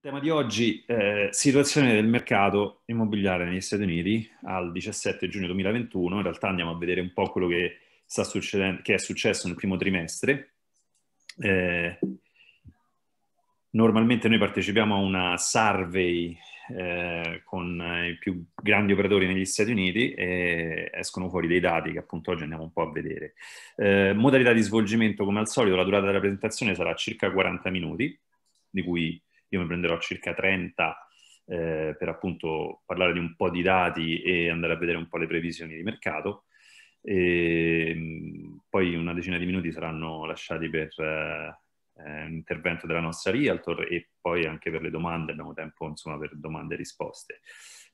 Tema di oggi, eh, situazione del mercato immobiliare negli Stati Uniti al 17 giugno 2021. In realtà andiamo a vedere un po' quello che, sta succedendo, che è successo nel primo trimestre. Eh, normalmente noi partecipiamo a una survey eh, con i più grandi operatori negli Stati Uniti e escono fuori dei dati che appunto oggi andiamo un po' a vedere. Eh, modalità di svolgimento, come al solito, la durata della presentazione sarà circa 40 minuti, di cui io mi prenderò circa 30 eh, per appunto parlare di un po' di dati e andare a vedere un po' le previsioni di mercato. E ehm, poi una decina di minuti saranno lasciati per eh, l'intervento della nostra realtor e poi anche per le domande, abbiamo tempo insomma per domande e risposte.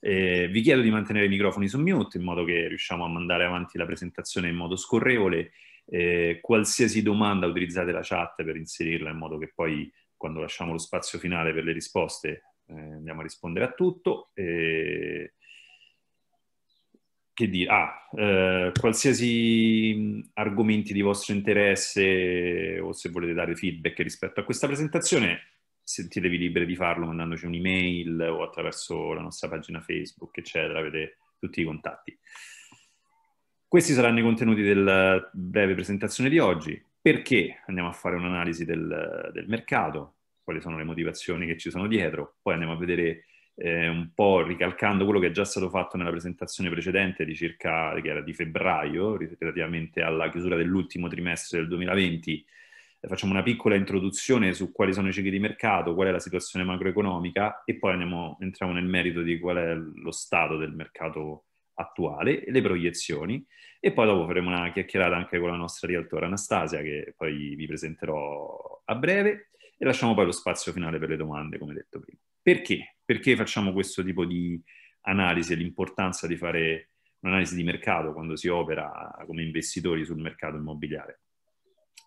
Eh, vi chiedo di mantenere i microfoni su mute in modo che riusciamo a mandare avanti la presentazione in modo scorrevole. Ehm, qualsiasi domanda utilizzate la chat per inserirla in modo che poi quando lasciamo lo spazio finale per le risposte, eh, andiamo a rispondere a tutto. E... Che dire? Ah, eh, qualsiasi argomenti di vostro interesse o se volete dare feedback rispetto a questa presentazione, sentitevi liberi di farlo mandandoci un'email o attraverso la nostra pagina Facebook, eccetera, avete tutti i contatti. Questi saranno i contenuti della breve presentazione di oggi perché andiamo a fare un'analisi del, del mercato, quali sono le motivazioni che ci sono dietro, poi andiamo a vedere eh, un po' ricalcando quello che è già stato fatto nella presentazione precedente di circa che era di febbraio, relativamente alla chiusura dell'ultimo trimestre del 2020, eh, facciamo una piccola introduzione su quali sono i cicli di mercato, qual è la situazione macroeconomica e poi andiamo, entriamo nel merito di qual è lo stato del mercato attuale, le proiezioni e poi dopo faremo una chiacchierata anche con la nostra realtora Anastasia che poi vi presenterò a breve e lasciamo poi lo spazio finale per le domande come detto prima. Perché? Perché facciamo questo tipo di analisi e l'importanza di fare un'analisi di mercato quando si opera come investitori sul mercato immobiliare?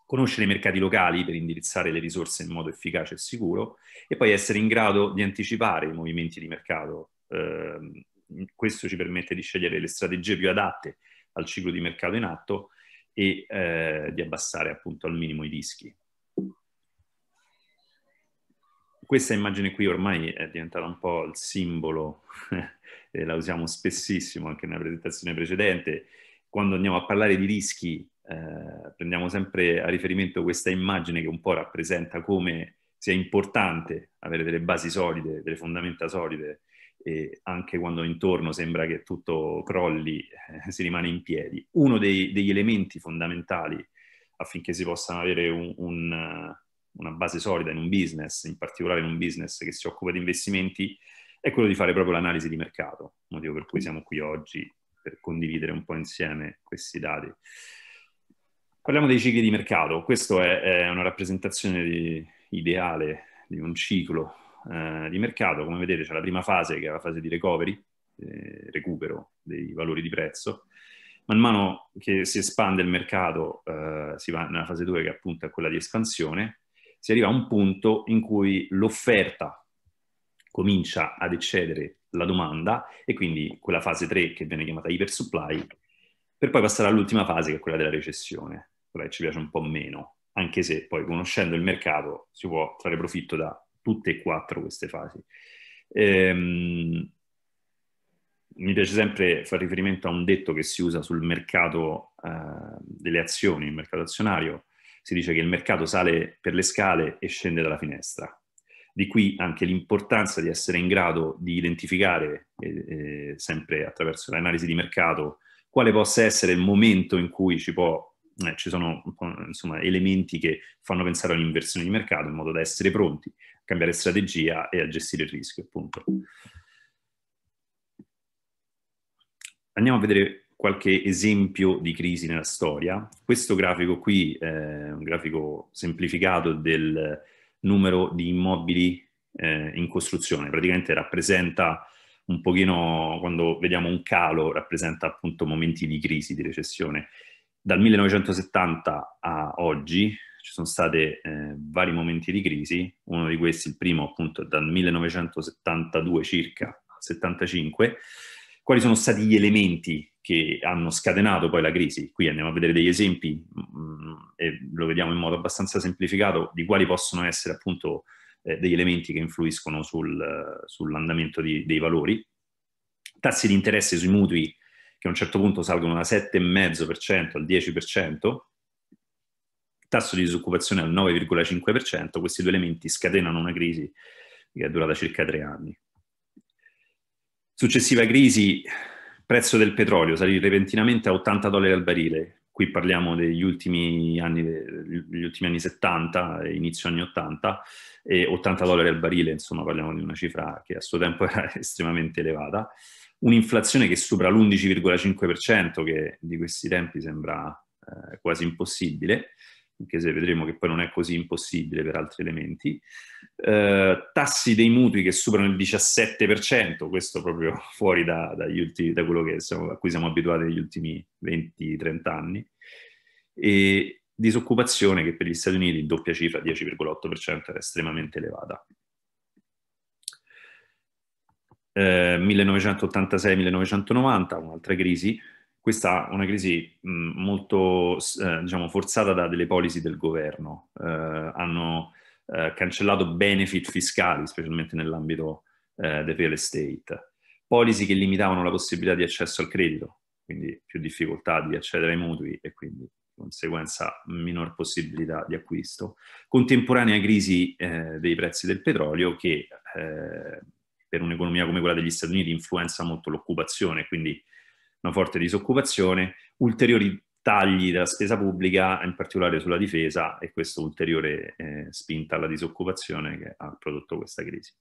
conoscere i mercati locali per indirizzare le risorse in modo efficace e sicuro e poi essere in grado di anticipare i movimenti di mercato eh, questo ci permette di scegliere le strategie più adatte al ciclo di mercato in atto e eh, di abbassare appunto al minimo i rischi. Questa immagine qui ormai è diventata un po' il simbolo, eh, la usiamo spessissimo anche nella presentazione precedente, quando andiamo a parlare di rischi eh, prendiamo sempre a riferimento questa immagine che un po' rappresenta come sia importante avere delle basi solide, delle fondamenta solide e anche quando intorno sembra che tutto crolli, eh, si rimane in piedi. Uno dei, degli elementi fondamentali affinché si possa avere un, un, una base solida in un business, in particolare in un business che si occupa di investimenti, è quello di fare proprio l'analisi di mercato, motivo per cui siamo qui oggi, per condividere un po' insieme questi dati. Parliamo dei cicli di mercato, questa è, è una rappresentazione di, ideale di un ciclo eh, di mercato, come vedete c'è la prima fase che è la fase di recovery, eh, recupero dei valori di prezzo, man mano che si espande il mercato eh, si va nella fase 2 che appunto è quella di espansione, si arriva a un punto in cui l'offerta comincia ad eccedere la domanda e quindi quella fase 3 che viene chiamata ipersupply, per poi passare all'ultima fase che è quella della recessione, quella che ci piace un po' meno, anche se poi conoscendo il mercato si può trarre profitto da tutte e quattro queste fasi. Ehm, mi piace sempre fare riferimento a un detto che si usa sul mercato eh, delle azioni, il mercato azionario. Si dice che il mercato sale per le scale e scende dalla finestra. Di qui anche l'importanza di essere in grado di identificare, eh, eh sempre attraverso l'analisi di mercato, quale possa essere il momento in cui ci, può, eh, ci sono insomma, elementi che fanno pensare all'inversione di mercato in modo da essere pronti cambiare strategia e a gestire il rischio, appunto. Andiamo a vedere qualche esempio di crisi nella storia. Questo grafico qui è eh, un grafico semplificato del numero di immobili eh, in costruzione, praticamente rappresenta un pochino, quando vediamo un calo, rappresenta appunto momenti di crisi, di recessione. Dal 1970 a oggi ci sono stati eh, vari momenti di crisi, uno di questi, il primo appunto dal 1972 circa al 1975, quali sono stati gli elementi che hanno scatenato poi la crisi. Qui andiamo a vedere degli esempi mh, mm, mm, e lo vediamo in modo abbastanza semplificato di quali possono essere appunto eh, degli elementi che influiscono sul, sull'andamento di, dei valori. Tassi di interesse sui mutui che a un certo punto salgono da 7,5% al 10%, tasso di disoccupazione al 9,5%, questi due elementi scatenano una crisi che è durata circa tre anni. Successiva crisi, prezzo del petrolio salì repentinamente a 80 dollari al barile. Qui parliamo degli ultimi anni, degli ultimi anni 70, inizio anni 80, e 80 dollari al barile, insomma parliamo di una cifra che a suo tempo era estremamente elevata. Un'inflazione che supera l'11,5%, che di questi tempi sembra eh, quasi impossibile, anche se vedremo che poi non è così impossibile per altri elementi, eh, tassi dei mutui che superano il 17%, questo proprio fuori da, ultimi, da quello siamo, a cui siamo abituati negli ultimi 20-30 anni, e disoccupazione che per gli Stati Uniti in doppia cifra, 10,8%, era estremamente elevata. Eh, 1986-1990, un'altra crisi, questa è una crisi mh, molto eh, diciamo, forzata da delle policy del governo. Eh, hanno eh, cancellato benefit fiscali, specialmente nell'ambito eh, del real estate, policy che limitavano la possibilità di accesso al credito, quindi più difficoltà di accedere ai mutui e quindi di conseguenza minor possibilità di acquisto. Contemporanea crisi eh, dei prezzi del petrolio che eh, per un'economia come quella degli Stati Uniti influenza molto l'occupazione, quindi una forte disoccupazione, ulteriori tagli della spesa pubblica, in particolare sulla difesa, e questa ulteriore eh, spinta alla disoccupazione che ha prodotto questa crisi.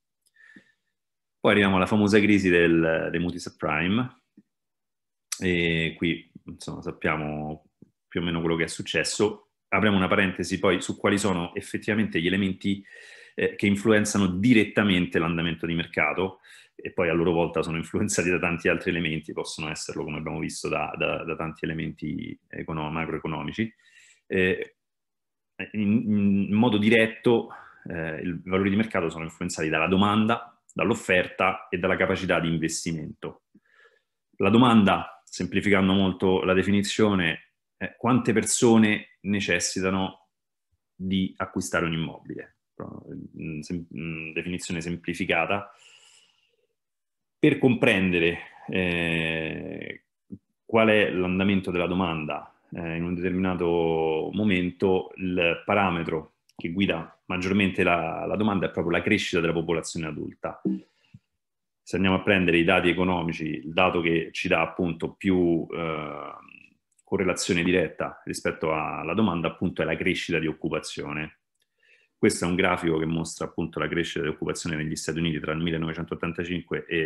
Poi arriviamo alla famosa crisi del, dei mutui subprime, e qui insomma, sappiamo più o meno quello che è successo. Apriamo una parentesi poi su quali sono effettivamente gli elementi eh, che influenzano direttamente l'andamento di mercato e poi a loro volta sono influenzati da tanti altri elementi, possono esserlo come abbiamo visto da, da, da tanti elementi econo- macroeconomici. Eh, in, in, modo diretto eh, i valori di mercato sono influenzati dalla domanda, dall'offerta e dalla capacità di investimento. La domanda, semplificando molto la definizione, è quante persone necessitano di acquistare un immobile. Mm, mm, definizione semplificata, per comprendere eh, qual è l'andamento della domanda eh, in un determinato momento, il parametro che guida maggiormente la, la, domanda è proprio la crescita della popolazione adulta. Se andiamo a prendere i dati economici, il dato che ci dà appunto più eh, correlazione diretta rispetto alla domanda appunto è la crescita di occupazione questo è un grafico che mostra appunto la crescita dell'occupazione negli Stati Uniti tra il 1985 e eh,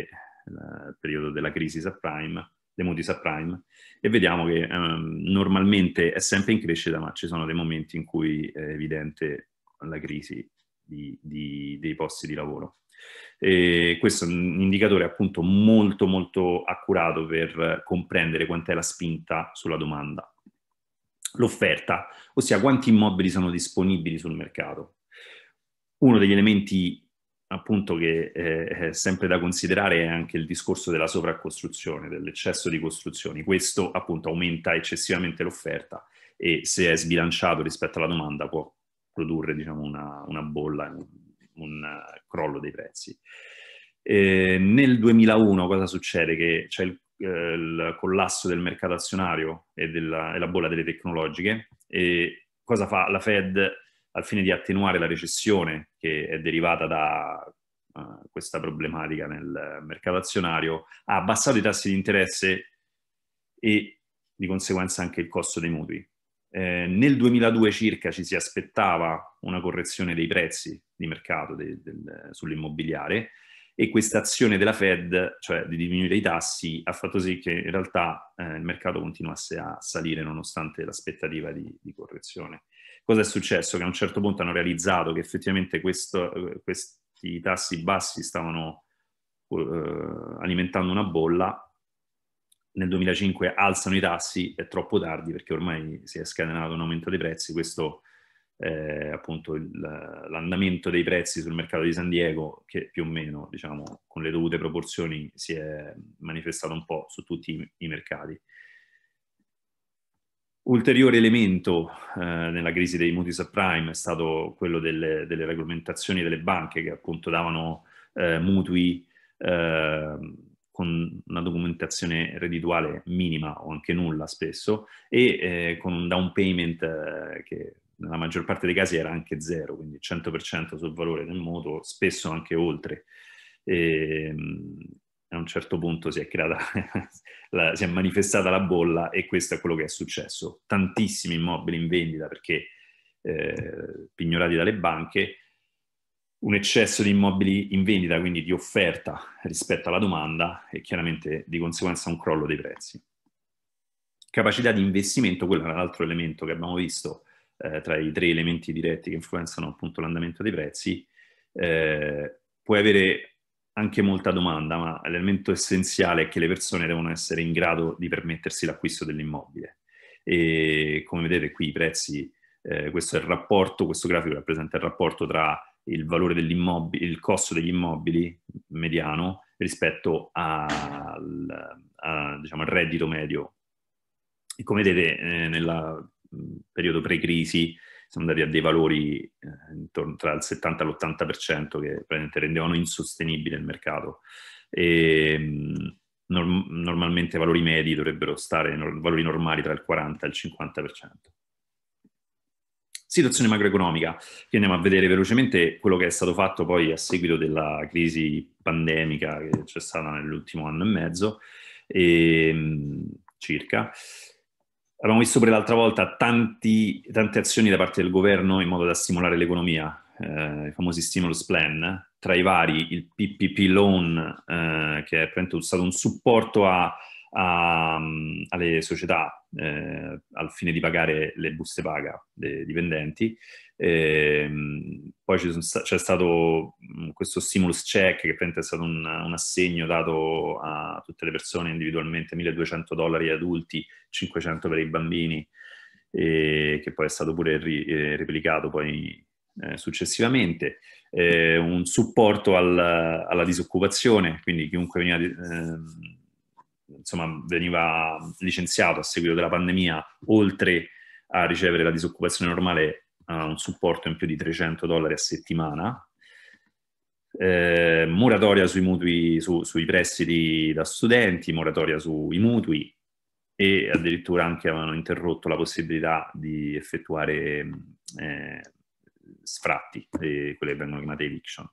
il periodo della crisi subprime, dei mutui subprime, e vediamo che um, normalmente è sempre in crescita, ma ci sono dei momenti in cui è evidente la crisi di, di, dei posti di lavoro. E questo è un indicatore appunto molto molto accurato per comprendere quant'è la spinta sulla domanda l'offerta, ossia quanti immobili sono disponibili sul mercato uno degli elementi appunto che eh, è sempre da considerare è anche il discorso della sovraccostruzione, dell'eccesso di costruzioni. Questo appunto aumenta eccessivamente l'offerta e se è sbilanciato rispetto alla domanda può produrre diciamo, una, una bolla, un, un, crollo dei prezzi. Eh, nel 2001 cosa succede? Che c'è il, eh, il collasso del mercato azionario e della, e la bolla delle tecnologiche e cosa fa la Fed? al fine di attenuare la recessione che è derivata da uh, questa problematica nel mercato azionario, ha abbassato i tassi di interesse e di conseguenza anche il costo dei mutui. Eh, nel 2002 circa ci si aspettava una correzione dei prezzi di mercato de, del, sull'immobiliare e questa azione della Fed, cioè di diminuire i tassi, ha fatto sì che in realtà eh, il mercato continuasse a salire nonostante l'aspettativa di, di correzione. Cosa è successo? Che a un certo punto hanno realizzato che effettivamente questo, eh, questi tassi bassi stavano uh, alimentando una bolla nel 2005 alzano i tassi, è troppo tardi perché ormai si è scatenato un aumento dei prezzi, questo è appunto il, l'andamento dei prezzi sul mercato di San Diego che più o meno diciamo con le dovute proporzioni si è manifestato un po' su tutti i, i mercati. Ulteriore elemento eh, nella crisi dei mutui subprime è stato quello delle, delle regolamentazioni delle banche che appunto davano eh, mutui eh, con una documentazione reddituale minima o anche nulla spesso e eh, con un down payment eh, che nella maggior parte dei casi era anche zero, quindi 100% sul valore del mutuo, spesso anche oltre. E, ehm, a un certo punto si è creata, la, si è manifestata la bolla e questo è quello che è successo. Tantissimi immobili in vendita perché eh, pignorati dalle banche, un eccesso di immobili in vendita, quindi di offerta rispetto alla domanda e chiaramente di conseguenza un crollo dei prezzi. Capacità di investimento, quello è un altro elemento che abbiamo visto eh, tra i tre elementi diretti che influenzano appunto l'andamento dei prezzi, eh, puoi avere anche molta domanda, ma l'elemento essenziale è che le persone devono essere in grado di permettersi l'acquisto dell'immobile. E come vedete qui i prezzi, eh, questo è il rapporto, questo grafico rappresenta il rapporto tra il valore dell'immobile, il costo degli immobili mediano rispetto al, a, diciamo, al reddito medio. E come vedete eh, nel periodo pre-crisi siamo andati a dei valori eh, intorno tra il 70 e l'80% che praticamente rendevano insostenibile il mercato. E, mm, norm- normalmente i valori medi dovrebbero stare, no- valori normali tra il 40 e il 50%. Situazione macroeconomica. Qui andiamo a vedere velocemente quello che è stato fatto poi a seguito della crisi pandemica che c'è stata nell'ultimo anno e mezzo e, ehm, circa. Abbiamo visto pure l'altra volta tanti, tante azioni da parte del governo in modo da stimolare l'economia, eh, i famosi stimulus plan, tra i vari il PPP loan, eh, che è stato un supporto a, a, alle società eh, al fine di pagare le buste paga dei dipendenti. E, ehm, poi c'è stato mm, questo stimulus check che è stato un, un, assegno dato a tutte le persone individualmente, 1200 dollari agli adulti, 500 per i bambini, e, che poi è stato pure ri, eh, replicato poi eh, successivamente, eh, un supporto al, alla disoccupazione, quindi chiunque veniva eh, insomma, veniva licenziato a seguito della pandemia, oltre a ricevere la disoccupazione normale, uh, un supporto in più di 300 dollari a settimana. Eh, moratoria sui mutui, su, sui prestiti da studenti, moratoria sui mutui e addirittura anche avevano interrotto la possibilità di effettuare eh, sfratti, eh, quelle che vengono chiamate eviction.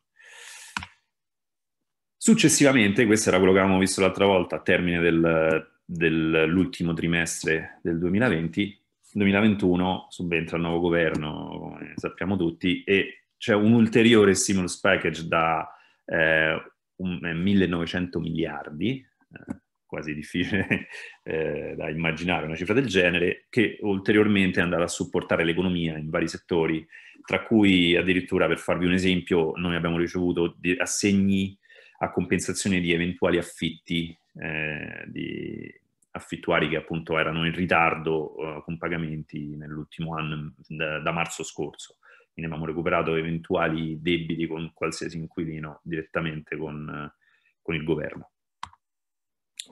Successivamente, questo era quello che avevamo visto l'altra volta, a termine del, dell'ultimo trimestre del 2020, 2021 subentra il nuovo governo, come sappiamo tutti, e c'è un ulteriore stimulus package da eh, un, 1900 eh, miliardi, eh, quasi difficile eh, da immaginare una cifra del genere, che ulteriormente è andata a supportare l'economia in vari settori, tra cui addirittura, per farvi un esempio, noi abbiamo ricevuto assegni a compensazione di eventuali affitti eh, di affittuari che appunto erano in ritardo eh, con pagamenti nell'ultimo anno da, da, marzo scorso. Quindi abbiamo recuperato eventuali debiti con qualsiasi inquilino direttamente con, con il governo.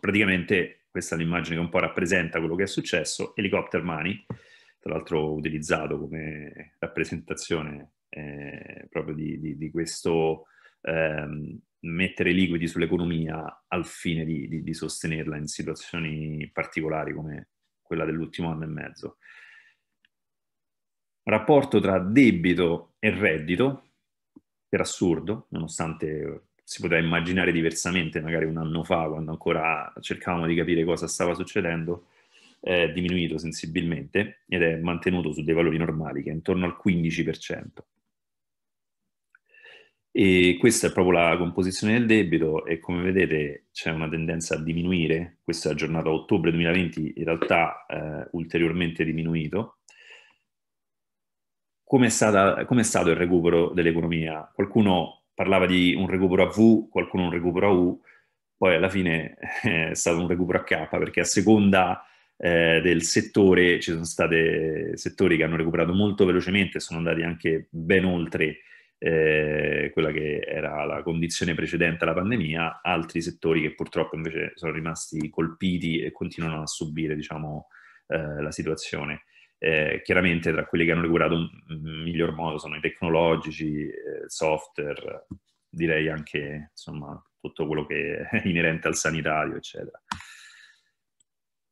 Praticamente questa è l'immagine che un po' rappresenta quello che è successo, Helicopter Money, tra l'altro utilizzato come rappresentazione eh, proprio di, di, di questo ehm, mettere liquidi sull'economia al fine di, di, di sostenerla in situazioni particolari come quella dell'ultimo anno e mezzo. Rapporto tra debito e reddito, per assurdo, nonostante si poteva immaginare diversamente magari un anno fa, quando ancora cercavamo di capire cosa stava succedendo, è diminuito sensibilmente ed è mantenuto su dei valori normali che è intorno al 15%. E questa è proprio la composizione del debito e come vedete c'è una tendenza a diminuire, questa è la a ottobre 2020, in realtà eh, ulteriormente diminuito. Come è, stata, come è stato il recupero dell'economia? Qualcuno parlava di un recupero a V, qualcuno un recupero a U, poi alla fine eh, è stato un recupero a K perché a seconda eh, del settore ci sono stati settori che hanno recuperato molto velocemente, sono andati anche ben oltre eh, quella che era la condizione precedente alla pandemia, altri settori che purtroppo invece sono rimasti colpiti e continuano a subire diciamo, eh, la situazione. Eh, chiaramente tra quelli che hanno recuperato in miglior modo sono i tecnologici, eh, software, direi anche insomma, tutto quello che è inerente al sanitario, eccetera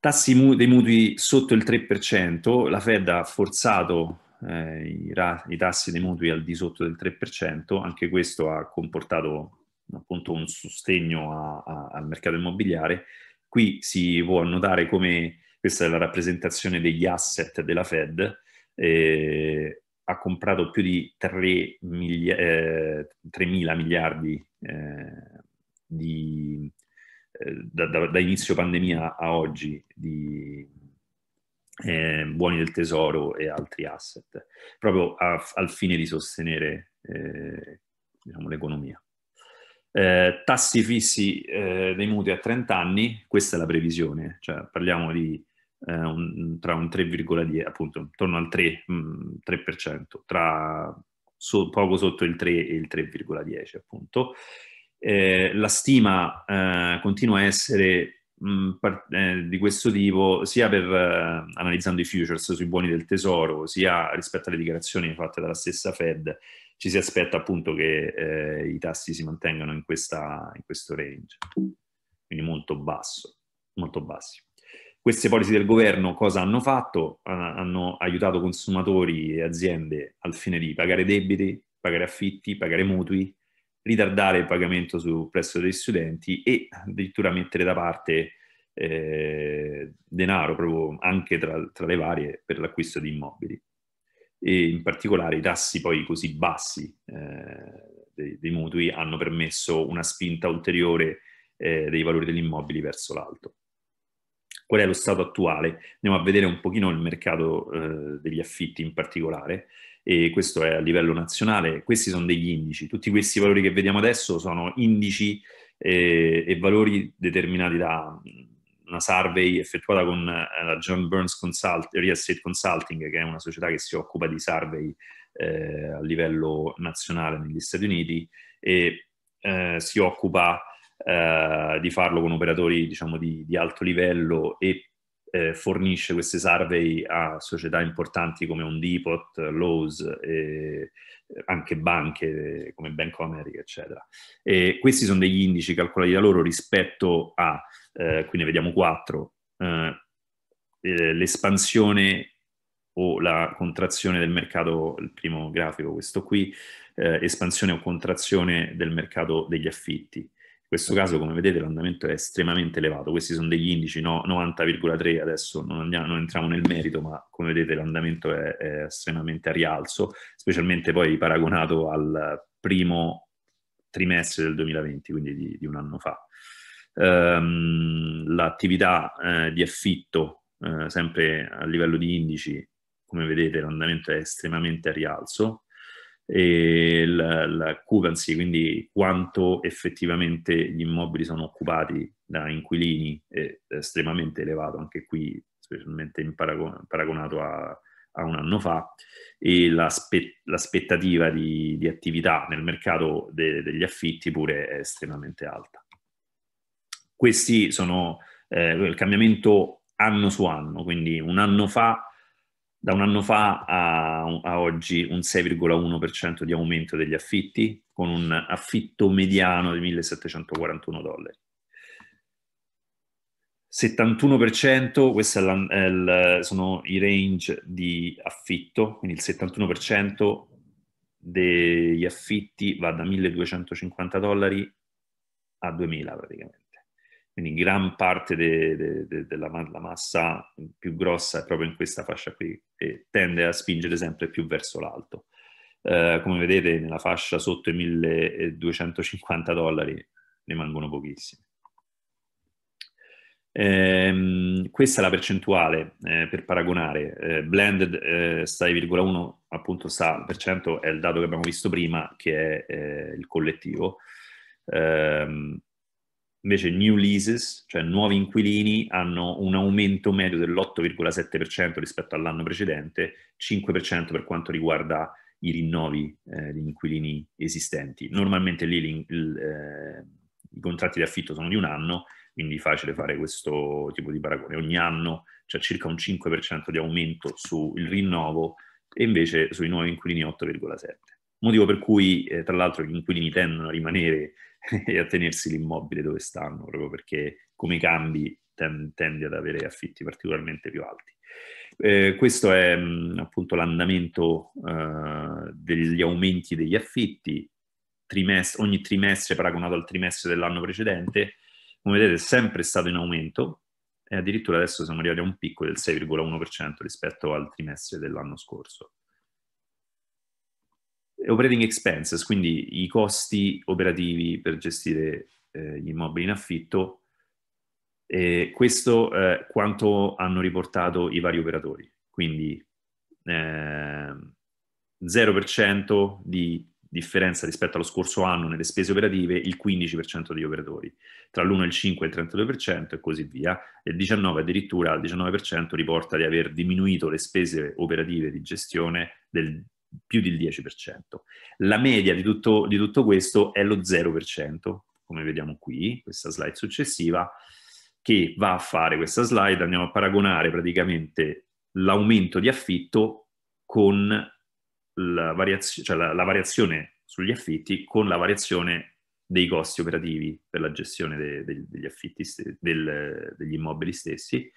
tassi dei mutui sotto il 3%, la Fed ha forzato eh, i, i, tassi dei mutui al di sotto del 3%, anche questo ha comportato appunto un sostegno a, a, al mercato immobiliare. Qui si può notare come questa è la rappresentazione degli asset della Fed, eh, ha comprato più di 3 mila, eh, 3 mila miliardi eh, di, eh, da, da, da inizio pandemia a oggi di, eh, buoni del tesoro e altri asset, proprio a, al fine di sostenere eh, diciamo, l'economia. Eh, tassi fissi dei eh, mutui a 30 anni, questa è la previsione, cioè parliamo di eh, un, tra un 3,10, appunto intorno al 3, mh, 3% tra so, poco sotto il 3 e il 3,10 appunto. Eh, la stima continua a essere Mm, eh, di questo tipo sia per eh, analizzando i futures sui buoni del tesoro sia rispetto alle dichiarazioni fatte dalla stessa Fed ci si aspetta appunto che eh, i tassi si mantengano in, questa, in questo range quindi molto basso molto bassi queste polisi del governo cosa hanno fatto? Ah, hanno aiutato consumatori e aziende al fine di pagare debiti, pagare affitti, pagare mutui, ritardare il pagamento su, presso degli studenti e addirittura mettere da parte eh, denaro proprio anche tra, tra, le varie per l'acquisto di immobili e in particolare i tassi poi così bassi eh, dei, dei, mutui hanno permesso una spinta ulteriore eh, dei valori degli immobili verso l'alto. Qual è lo stato attuale? Andiamo a vedere un pochino il mercato eh, degli affitti in particolare e questo è a livello nazionale, questi sono degli indici, tutti questi valori che vediamo adesso sono indici e, eh, e valori determinati da una survey effettuata con eh, la John Burns Consult, Real Estate Consulting, che è una società che si occupa di survey eh, a livello nazionale negli Stati Uniti e eh, si occupa eh, di farlo con operatori diciamo, di, di, alto livello e eh, fornisce queste survey a società importanti come Ondipot, Lowe's, eh, anche banche eh, come Bank of America, eccetera. E questi sono degli indici calcolati da loro rispetto a, eh, qui ne vediamo quattro, eh, eh, l'espansione o la contrazione del mercato, il primo grafico questo qui, espansione o contrazione del mercato degli affitti questo caso, come vedete, l'andamento è estremamente elevato. Questi sono degli indici no, 90,3, adesso non, andiamo, non, entriamo nel merito, ma come vedete l'andamento è, è, estremamente a rialzo, specialmente poi paragonato al primo trimestre del 2020, quindi di, di un anno fa. Um, l'attività eh, di affitto, eh, sempre a livello di indici, come vedete l'andamento è estremamente a rialzo, e la, la occupancy, quindi quanto effettivamente gli immobili sono occupati da inquilini, è estremamente elevato anche qui, specialmente in paragon- paragonato a, a, un anno fa, e la l'aspettativa di, di, attività nel mercato de- degli affitti pure è estremamente alta. Questi sono eh, il cambiamento anno su anno, quindi un anno fa da un anno fa a, a oggi un 6,1% di aumento degli affitti, con un affitto mediano di 1741 dollari. 71%, questi sono i range di affitto, quindi il 71% degli affitti va da 1250 dollari a 2000 praticamente. Quindi gran parte della de, de, de massa più grossa è proprio in questa fascia qui, e tende a spingere sempre più verso l'alto. Eh, come vedete nella fascia sotto i 1250 dollari ne mangono pochissimi. Eh, questa è la percentuale eh, per paragonare. Eh, blended 6,1 eh, appunto sta per cento è il dato che abbiamo visto prima, che è eh, il collettivo. Ehm, Invece new leases, cioè nuovi inquilini, hanno un aumento medio dell'8,7% rispetto all'anno precedente, 5% per quanto riguarda i rinnovi eh, di inquilini esistenti. Normalmente lì il, eh, i contratti di affitto sono di un anno, quindi è facile fare questo tipo di paragone. Ogni anno c'è circa un 5% di aumento sul rinnovo e invece sui nuovi inquilini 8,7%. Motivo per cui, eh, tra l'altro, gli inquilini tendono a rimanere e a tenersi l'immobile dove stanno, proprio perché come cambi ten- tendi ad avere affitti particolarmente più alti. Eh, questo è mh, mm, appunto l'andamento eh, degli aumenti degli affitti trimest- ogni trimestre paragonato al trimestre dell'anno precedente. Come vedete è sempre stato in aumento e addirittura adesso siamo arrivati a un picco del 6,1% rispetto al trimestre dell'anno scorso operating expenses, quindi i costi operativi per gestire eh, gli immobili in affitto, eh, questo eh, quanto hanno riportato i vari operatori. Quindi 0% ehm, di differenza rispetto allo scorso anno nelle spese operative, il 15% degli operatori, tra l'1 il 5 e il 32% e così via, e il 19 addirittura al 19% riporta di aver diminuito le spese operative di gestione del più del 10%. La media di tutto, di tutto questo è lo 0%, come vediamo qui, questa slide successiva, che va a fare questa slide, andiamo a paragonare praticamente l'aumento di affitto con la, variazio, cioè la, la variazione sugli affitti con la variazione dei costi operativi per la gestione de, de, degli affitti, st- del, degli immobili stessi.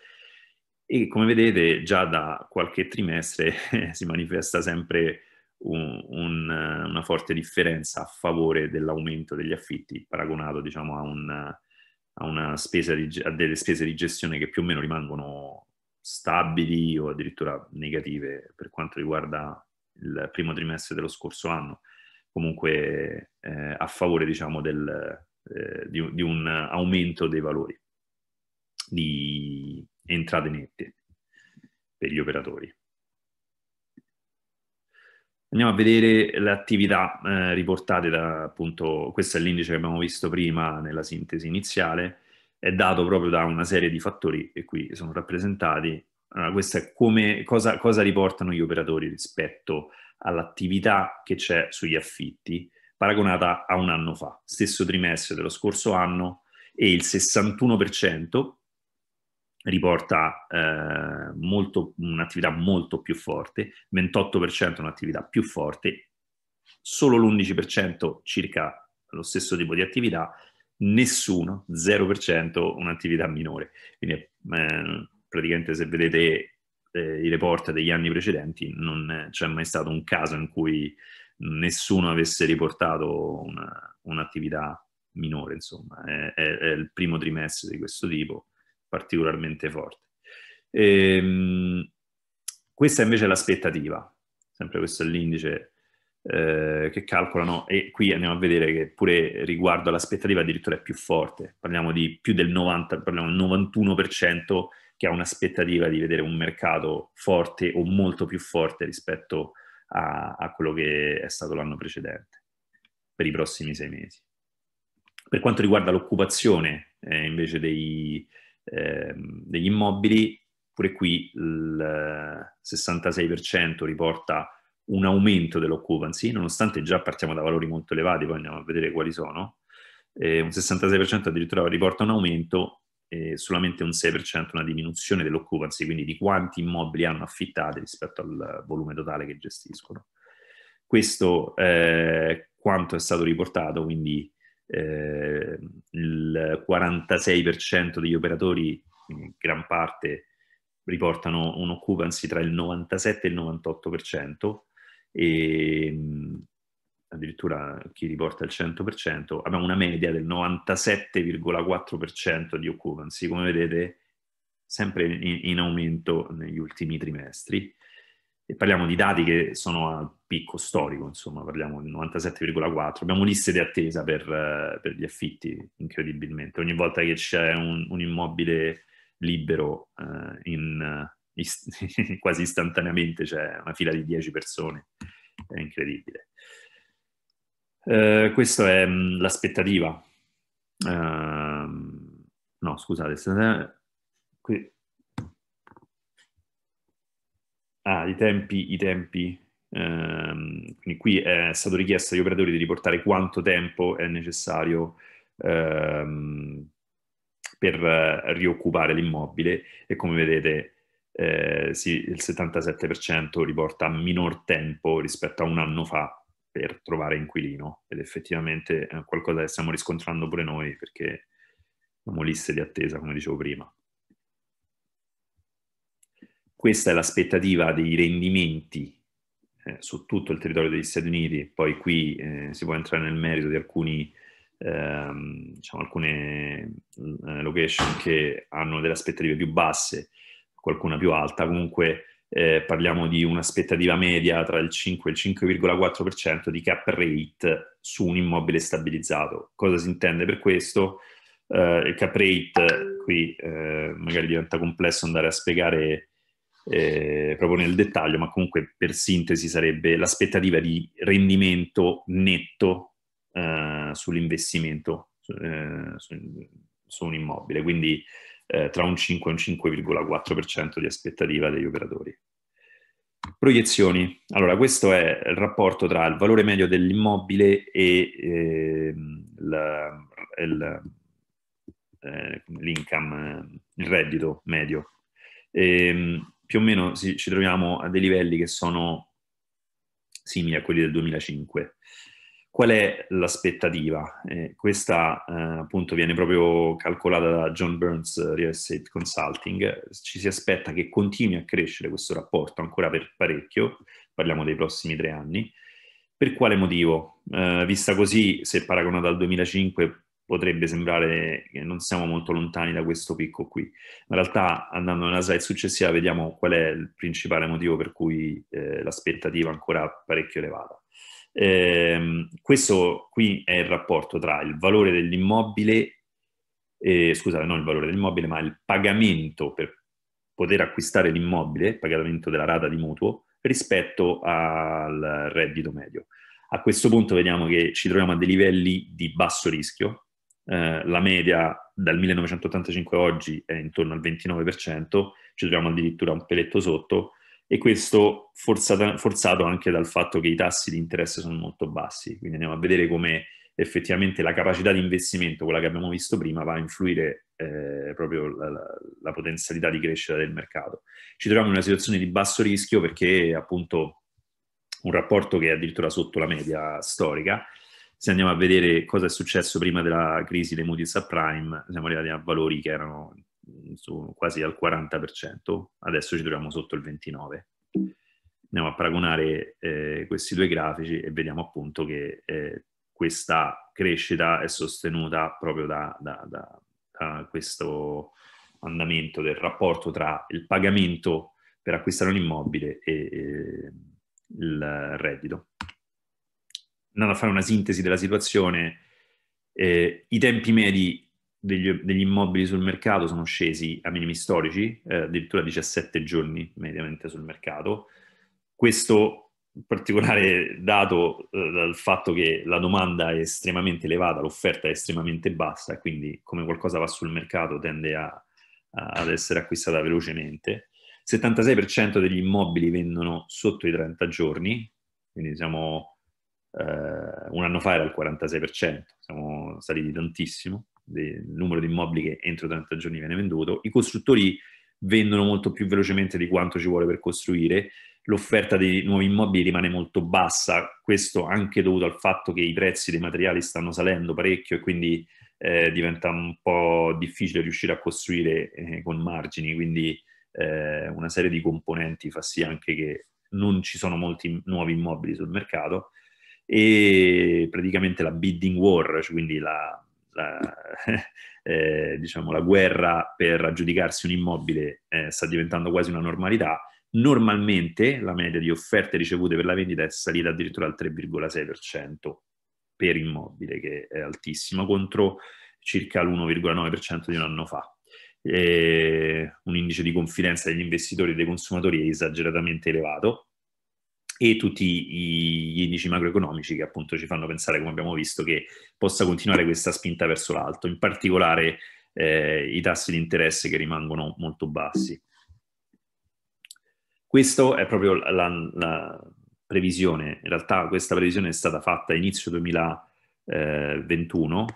E come vedete già da qualche trimestre si manifesta sempre un, un, una forte differenza a favore dell'aumento degli affitti paragonato diciamo, a, una, a, una di, a, delle spese di gestione che più o meno rimangono stabili o addirittura negative per quanto riguarda il primo trimestre dello scorso anno, comunque eh, a favore diciamo, del, eh, di, di un aumento dei valori di entrate nette per gli operatori. Andiamo a vedere le attività eh, riportate da appunto, questo è l'indice che abbiamo visto prima nella sintesi iniziale, è dato proprio da una serie di fattori che qui sono rappresentati. Allora, questa è come, cosa, cosa riportano gli operatori rispetto all'attività che c'è sugli affitti paragonata a un anno fa, stesso trimestre dello scorso anno e il 61% riporta eh, molto, un'attività molto più forte, 28% un'attività più forte, solo l'11% circa lo stesso tipo di attività, nessuno, 0% un'attività minore. Quindi eh, praticamente se vedete eh, i report degli anni precedenti non c'è mai stato un caso in cui nessuno avesse riportato una, un'attività minore, insomma, è, è, è il primo trimestre di questo tipo particolarmente forte. E, ehm, questa invece è l'aspettativa, sempre questo è l'indice eh, che calcolano e qui andiamo a vedere che pure riguardo all'aspettativa addirittura è più forte, parliamo di più del 90, parliamo del 91% che ha un'aspettativa di vedere un mercato forte o molto più forte rispetto a, a quello che è stato l'anno precedente per i prossimi sei mesi. Per quanto riguarda l'occupazione eh, invece dei, Ehm, degli immobili, pure qui il 66% eh, riporta un aumento dell'occupancy, nonostante già partiamo da valori molto elevati, poi andiamo a vedere quali sono, eh, un 66% addirittura riporta un aumento e solamente un 6% una diminuzione dell'occupancy, quindi di quanti immobili hanno affittati rispetto al volume totale che gestiscono. Questo è quanto è stato riportato, quindi eh, il 46% degli operatori, in gran parte, riportano un occupancy tra il 97 e il 98% e mh, addirittura chi riporta il 100%, abbiamo una media del 97,4% di occupancy, come vedete sempre in, in aumento negli ultimi trimestri. E parliamo di dati che sono a picco storico, insomma, parliamo del 97,4. Abbiamo liste di attesa per, eh, per, gli affitti, incredibilmente. Ogni volta che c'è un, un immobile libero, uh, in, eh, ist- quasi istantaneamente c'è una fila di 10 persone. È incredibile. Uh, questa è mh, mm, l'aspettativa. Uh, no, scusate, qui... Ah, i tempi, i tempi Ehm, quindi qui è stato richiesto agli operatori di riportare quanto tempo è necessario ehm, per rioccupare l'immobile e come vedete eh, sì, il 77% riporta minor tempo rispetto a un anno fa per trovare inquilino ed effettivamente è qualcosa che stiamo riscontrando pure noi perché siamo liste di attesa come dicevo prima. Questa è l'aspettativa dei rendimenti eh, su tutto il territorio degli Stati Uniti, poi qui eh, si può entrare nel merito di alcuni, ehm, diciamo, alcune eh, location che hanno delle aspettative più basse, qualcuna più alta, comunque eh, parliamo di un'aspettativa media tra il 5 e il 5,4% di cap rate su un immobile stabilizzato. Cosa si intende per questo? Eh, il cap rate, qui eh, magari diventa complesso andare a spiegare eh, proprio nel dettaglio, ma comunque per sintesi sarebbe l'aspettativa di rendimento netto eh, sull'investimento eh, su, su, un immobile, quindi eh, tra un 5 e un 5,4% di aspettativa degli operatori. Proiezioni. Allora, questo è il rapporto tra il valore medio dell'immobile e ehm, la, il, eh, l'income, il reddito medio. E, ehm, più o meno ci, ci troviamo a dei livelli che sono simili a quelli del 2005. Qual è l'aspettativa? Eh, questa eh, appunto viene proprio calcolata da John Burns Real Estate Consulting. Ci si aspetta che continui a crescere questo rapporto ancora per parecchio, parliamo dei prossimi tre anni. Per quale motivo? Eh, vista così, se paragonata al 2005, potrebbe sembrare che non siamo molto lontani da questo picco qui. In realtà, andando nella slide successiva, vediamo qual è il principale motivo per cui eh, l'aspettativa è ancora parecchio elevata. Eh, questo qui è il rapporto tra il valore dell'immobile, eh, scusate, non il valore dell'immobile, ma il pagamento per poter acquistare l'immobile, il pagamento della rata di mutuo, rispetto al reddito medio. A questo punto vediamo che ci troviamo a dei livelli di basso rischio, eh, la media dal 1985 a oggi è intorno al 29%, ci troviamo addirittura un peletto sotto e questo forzata, forzato anche dal fatto che i tassi di interesse sono molto bassi, quindi andiamo a vedere come effettivamente la capacità di investimento, quella che abbiamo visto prima, va a influire eh, proprio la, la, potenzialità di crescita del mercato. Ci troviamo in una situazione di basso rischio perché appunto un rapporto che è addirittura sotto la media storica, se andiamo a vedere cosa è successo prima della crisi dei mutui subprime, siamo arrivati a valori che erano mm, quasi al 40%, adesso ci troviamo sotto il 29%. Andiamo a paragonare eh, questi due grafici e vediamo appunto che eh, questa crescita è sostenuta proprio da, da, da, da questo andamento del rapporto tra il pagamento per acquistare un immobile e, e eh, il reddito andando a fare una sintesi della situazione, eh, i tempi medi degli, degli, immobili sul mercato sono scesi a minimi storici, eh, addirittura 17 giorni mediamente sul mercato. Questo particolare dato eh, dal fatto che la domanda è estremamente elevata, l'offerta è estremamente bassa quindi come qualcosa va sul mercato tende a, a, ad essere acquistata velocemente. 76% degli immobili vendono sotto i 30 giorni, quindi siamo eh, un anno fa era il 46%, siamo saliti tantissimo, del numero di immobili che entro 30 giorni viene venduto. I costruttori vendono molto più velocemente di quanto ci vuole per costruire, l'offerta di nuovi immobili rimane molto bassa, questo anche dovuto al fatto che i prezzi dei materiali stanno salendo parecchio e quindi eh, diventa un po' difficile riuscire a costruire eh, con margini, quindi eh, una serie di componenti fa sì anche che non ci sono molti nuovi immobili sul mercato e praticamente la bidding war, cioè quindi la, la, eh, diciamo, la, guerra per aggiudicarsi un immobile eh, sta diventando quasi una normalità. Normalmente la media di offerte ricevute per la vendita è salita addirittura al 3,6% per immobile, che è altissimo, contro circa l'1,9% di un anno fa. E eh, un indice di confidenza degli investitori e dei consumatori è esageratamente elevato e tutti gli indici macroeconomici che appunto ci fanno pensare, come abbiamo visto, che possa continuare questa spinta verso l'alto, in particolare eh, i tassi di interesse che rimangono molto bassi. Questa è proprio la, la, previsione, in realtà questa previsione è stata fatta a inizio 2021 eh,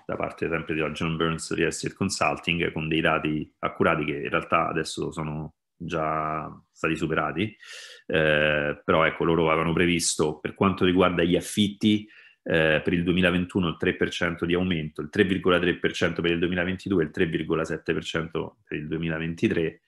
da parte sempre della John Burns Real Estate Consulting con dei dati accurati che in realtà adesso sono già stati superati, eh, però ecco, loro avevano previsto per quanto riguarda gli affitti eh, per il 2021 il 3% di aumento, il 3,3% per il 2022 e il 3,7% per il 2023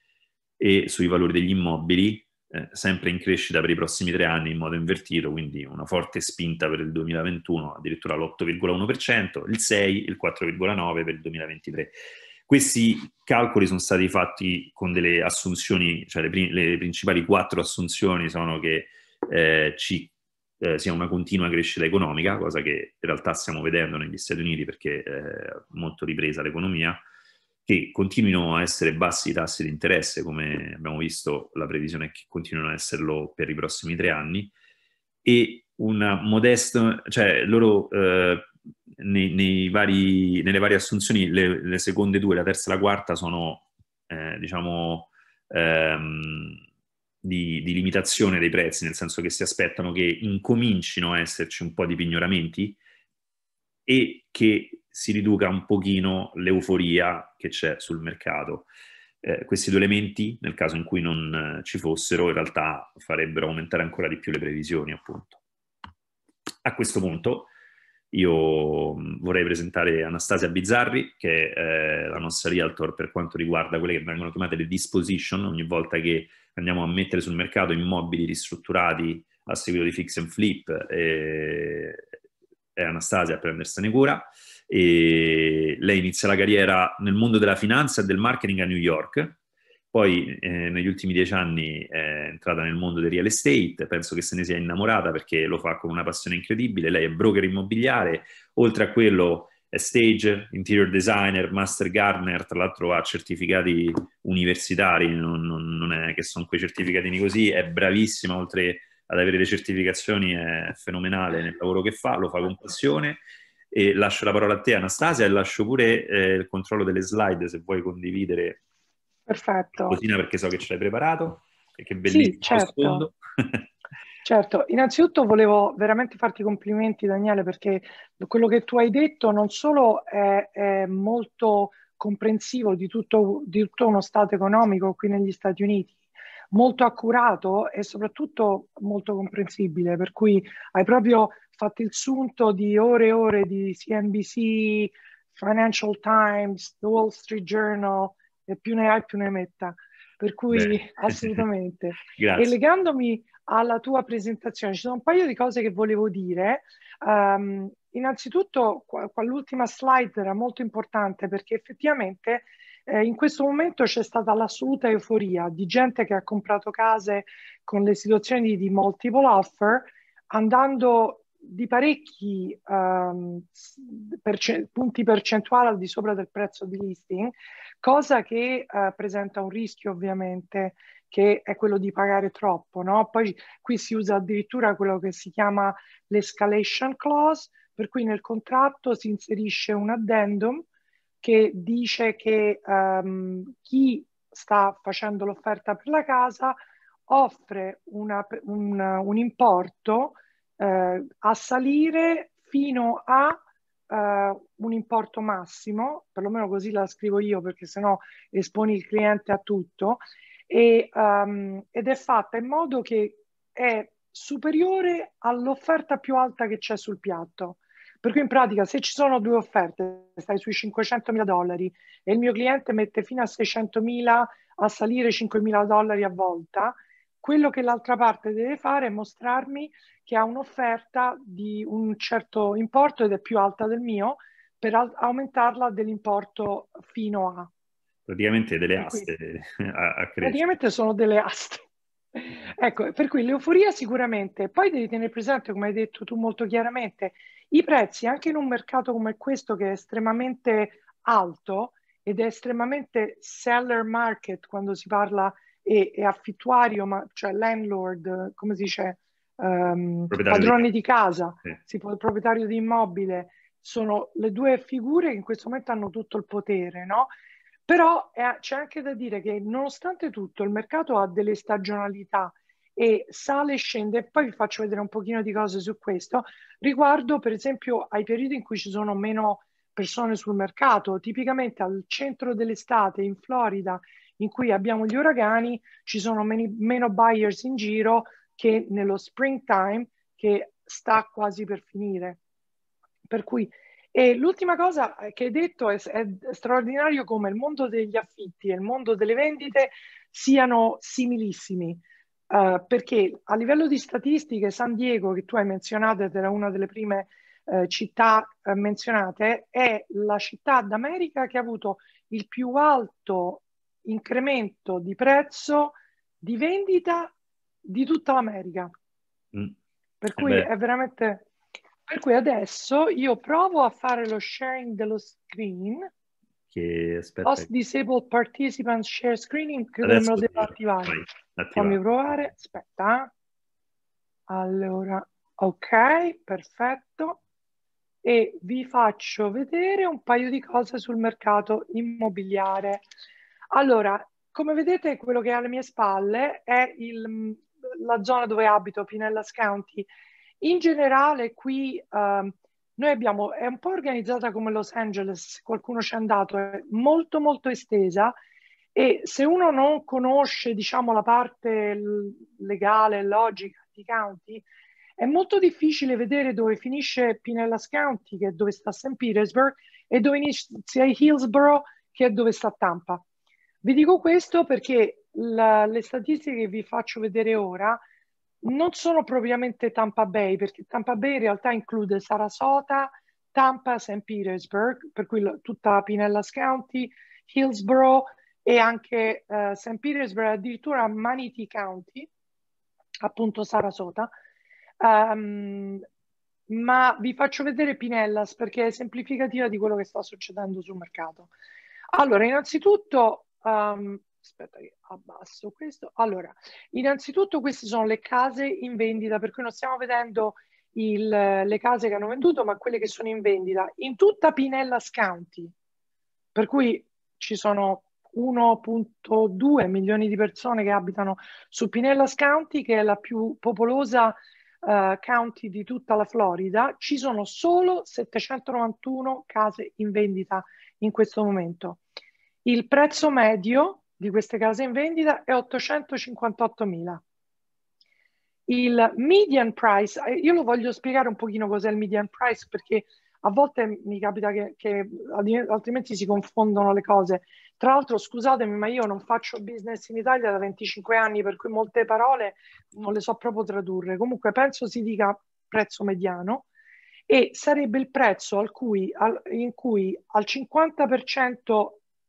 e sui valori degli immobili eh, sempre in crescita per i prossimi tre anni in modo invertito, quindi una forte spinta per il 2021, addirittura l'8,1%, il 6, il 4,9% per il 2023. Questi calcoli sono stati fatti con delle assunzioni, cioè le, prim- le principali quattro assunzioni sono che eh, ci eh, sia una continua crescita economica, cosa che in realtà stiamo vedendo negli Stati Uniti perché è eh, molto ripresa l'economia, che continuino a essere bassi i tassi di interesse, come abbiamo visto la previsione è che continuino a esserlo per i prossimi tre anni, e una modesta, cioè loro eh, nei, nei vari, nelle varie assunzioni le, le, seconde due, la terza e la quarta sono, eh, diciamo, ehm, di, di, limitazione dei prezzi, nel senso che si aspettano che incomincino a esserci un po' di pignoramenti e che si riduca un pochino l'euforia che c'è sul mercato. Eh, questi due elementi, nel caso in cui non eh, ci fossero, in realtà farebbero aumentare ancora di più le previsioni, appunto. A questo punto, io vorrei presentare Anastasia Bizzarri, che è eh, la nostra realtor per quanto riguarda quelle che vengono chiamate le disposition, ogni volta che andiamo a mettere sul mercato immobili ristrutturati a seguito di fix and flip, eh, è Anastasia a prendersene cura. E lei inizia la carriera nel mondo della finanza e del marketing a New York, poi eh, negli ultimi dieci anni è entrata nel mondo del real estate, penso che se ne sia innamorata perché lo fa con una passione incredibile. Lei è broker immobiliare, oltre a quello è stage, interior designer, master gardener, tra l'altro ha certificati universitari, non, non, non è che sono quei certificatini così, è bravissima, oltre ad avere le certificazioni è fenomenale nel lavoro che fa, lo fa con passione. E lascio la parola a te Anastasia e lascio pure eh, il controllo delle slide se vuoi condividere Perfetto. Cosina perché so che ce l'hai preparato e che bellissimo sì, certo. certo, innanzitutto volevo veramente farti i complimenti Daniele perché quello che tu hai detto non solo è, è molto comprensivo di tutto, di tutto uno stato economico qui negli Stati Uniti, molto accurato e soprattutto molto comprensibile, per cui hai proprio fatto il sunto di ore e ore di CNBC, Financial Times, The Wall Street Journal, e più ne hai più ne metta. Per cui Bene. assolutamente. e legandomi alla tua presentazione, ci sono un paio di cose che volevo dire. Um, innanzitutto, l'ultima slide era molto importante perché effettivamente eh, in questo momento c'è stata l'assoluta euforia di gente che ha comprato case con le situazioni di multiple offer andando di parecchi um, perce- punti percentuali al di sopra del prezzo di listing, cosa che uh, presenta un rischio ovviamente che è quello di pagare troppo. No? Poi qui si usa addirittura quello che si chiama l'escalation clause, per cui nel contratto si inserisce un addendum che dice che um, chi sta facendo l'offerta per la casa offre una, un, un importo eh, a salire fino a Uh, un importo massimo, perlomeno così la scrivo io perché sennò esponi il cliente a tutto, e, um, ed è fatta in modo che è superiore all'offerta più alta che c'è sul piatto. Per cui in pratica se ci sono due offerte, stai sui 500 mila dollari e il mio cliente mette fino a 600 mila a salire 5 mila dollari a volta, quello che l'altra parte deve fare è mostrarmi che ha un'offerta di un certo importo ed è più alta del mio per aumentarla dell'importo fino a. Praticamente delle aste eh, a, a Praticamente sono delle aste. Ecco, per cui l'euforia sicuramente, poi devi tenere presente, come hai detto tu molto chiaramente, i prezzi anche in un mercato come questo che è estremamente alto ed è estremamente seller market quando si parla e, e affittuario, ma, cioè landlord, come si dice, um, padroni di, casa, sì. si può, proprietario di immobile, sono le due figure che in questo momento hanno tutto il potere, no? Però è, c'è anche da dire che nonostante tutto il mercato ha delle stagionalità e sale e scende, e poi vi faccio vedere un pochino di cose su questo, riguardo per esempio ai periodi in cui ci sono meno persone sul mercato, tipicamente al centro dell'estate in Florida in cui abbiamo gli uragani, ci sono many, meno buyers in giro che nello springtime che sta quasi per finire. Per cui, e l'ultima cosa che hai detto è, è straordinario come il mondo degli affitti e il mondo delle vendite siano similissimi. Uh, perché a livello di statistiche San Diego, che tu hai menzionato ed era una delle prime uh, città uh, menzionate, è la città d'America che ha avuto il più alto incremento di prezzo di vendita di tutta l'America. Mm. Per eh cui Beh. è veramente... Per cui adesso io provo a fare lo sharing dello screen. Che aspetta. Host disabled participants share screening, credo me lo devo attivare. Fammi provare, aspetta. Allora, ok, perfetto. E vi faccio vedere un paio di cose sul mercato immobiliare. Allora, come vedete quello che è alle mie spalle è il, mm, la zona dove abito, Pinellas County. In generale qui eh, noi abbiamo, è un po' organizzata come Los Angeles, qualcuno ci è andato, è molto molto estesa e se uno non conosce diciamo la parte legale, logica di county, è molto difficile vedere dove finisce Pinellas County, che è dove sta St. Petersburg, e dove inizia Hillsborough, che è dove sta Tampa vi dico questo perché la, le statistiche che vi faccio vedere ora non sono propriamente Tampa Bay, perché Tampa Bay in realtà include Sarasota, Tampa, St. Petersburg, per cui tutta Pinellas County, Hillsborough e anche uh, eh, St. Petersburg, addirittura Manity County, appunto Sarasota. Um, ma vi faccio vedere Pinellas perché è semplificativa di quello che sta succedendo sul mercato. Allora, innanzitutto Um, aspetta che abbasso questo. Allora, innanzitutto queste sono le case in vendita, per cui non stiamo vedendo il, le case che hanno venduto, ma quelle che sono in vendita in tutta Pinellas County. Per cui ci sono 1.2 milioni di persone che abitano su Pinellas County, che è la più popolosa uh, county di tutta la Florida. Ci sono solo 791 case in vendita in questo momento. Il prezzo medio di queste case in vendita è 858.000. Il median price, eh, io lo voglio spiegare un pochino cos'è il median price perché a volte mi capita che, che altrimenti si confondono le cose. Tra l'altro, scusatemi, ma io non faccio business in Italia da 25 anni, per cui molte parole non le so proprio tradurre. Comunque penso si dica prezzo mediano e sarebbe il prezzo al cui, al, in cui al 50%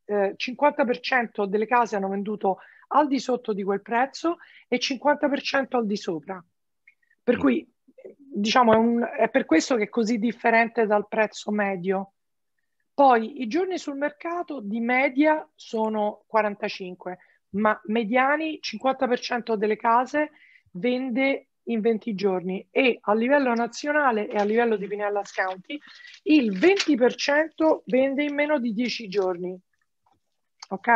eh, 50% delle case hanno venduto al di sotto di quel prezzo e 50% al di sopra. Per mm. cui, diciamo, è, un, è per questo che è così differente dal prezzo medio. Poi i giorni sul mercato di media sono 45, ma mediani 50% delle case vende in 20 giorni e a livello nazionale e a livello di Pinellas County il 20% vende in meno di 10 giorni ok?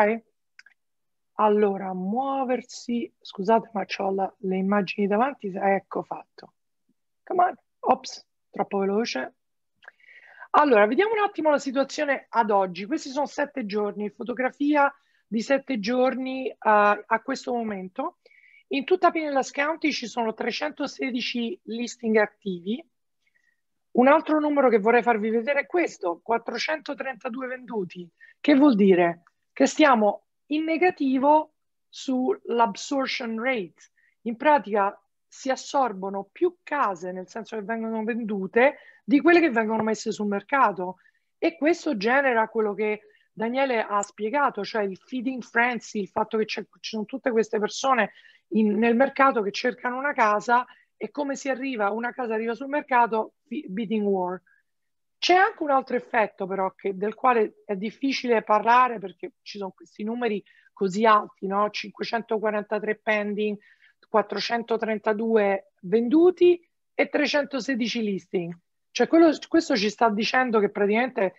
Allora, muoversi, scusate ma ho la, le immagini davanti, ecco fatto. Come on, ops, troppo veloce. Allora, vediamo un attimo la situazione ad oggi. Questi sono sette giorni, fotografia di sette giorni uh, a questo momento. In tutta Pinellas County ci sono 316 listing attivi. Un altro numero che vorrei farvi vedere è questo, 432 venduti. Che vuol dire? che stiamo in negativo sull'absorption rate. In pratica si assorbono più case, nel senso che vengono vendute, di quelle che vengono messe sul mercato. E questo genera quello che Daniele ha spiegato, cioè il feeding frenzy, il fatto che ci sono tutte queste persone in, nel mercato che cercano una casa e come si arriva, una casa arriva sul mercato, bidding war. C'è anche un altro effetto però che, del quale è difficile parlare perché ci sono questi numeri così alti, no? 543 pending, 432 venduti e 316 listing. Cioè quello, questo ci sta dicendo che praticamente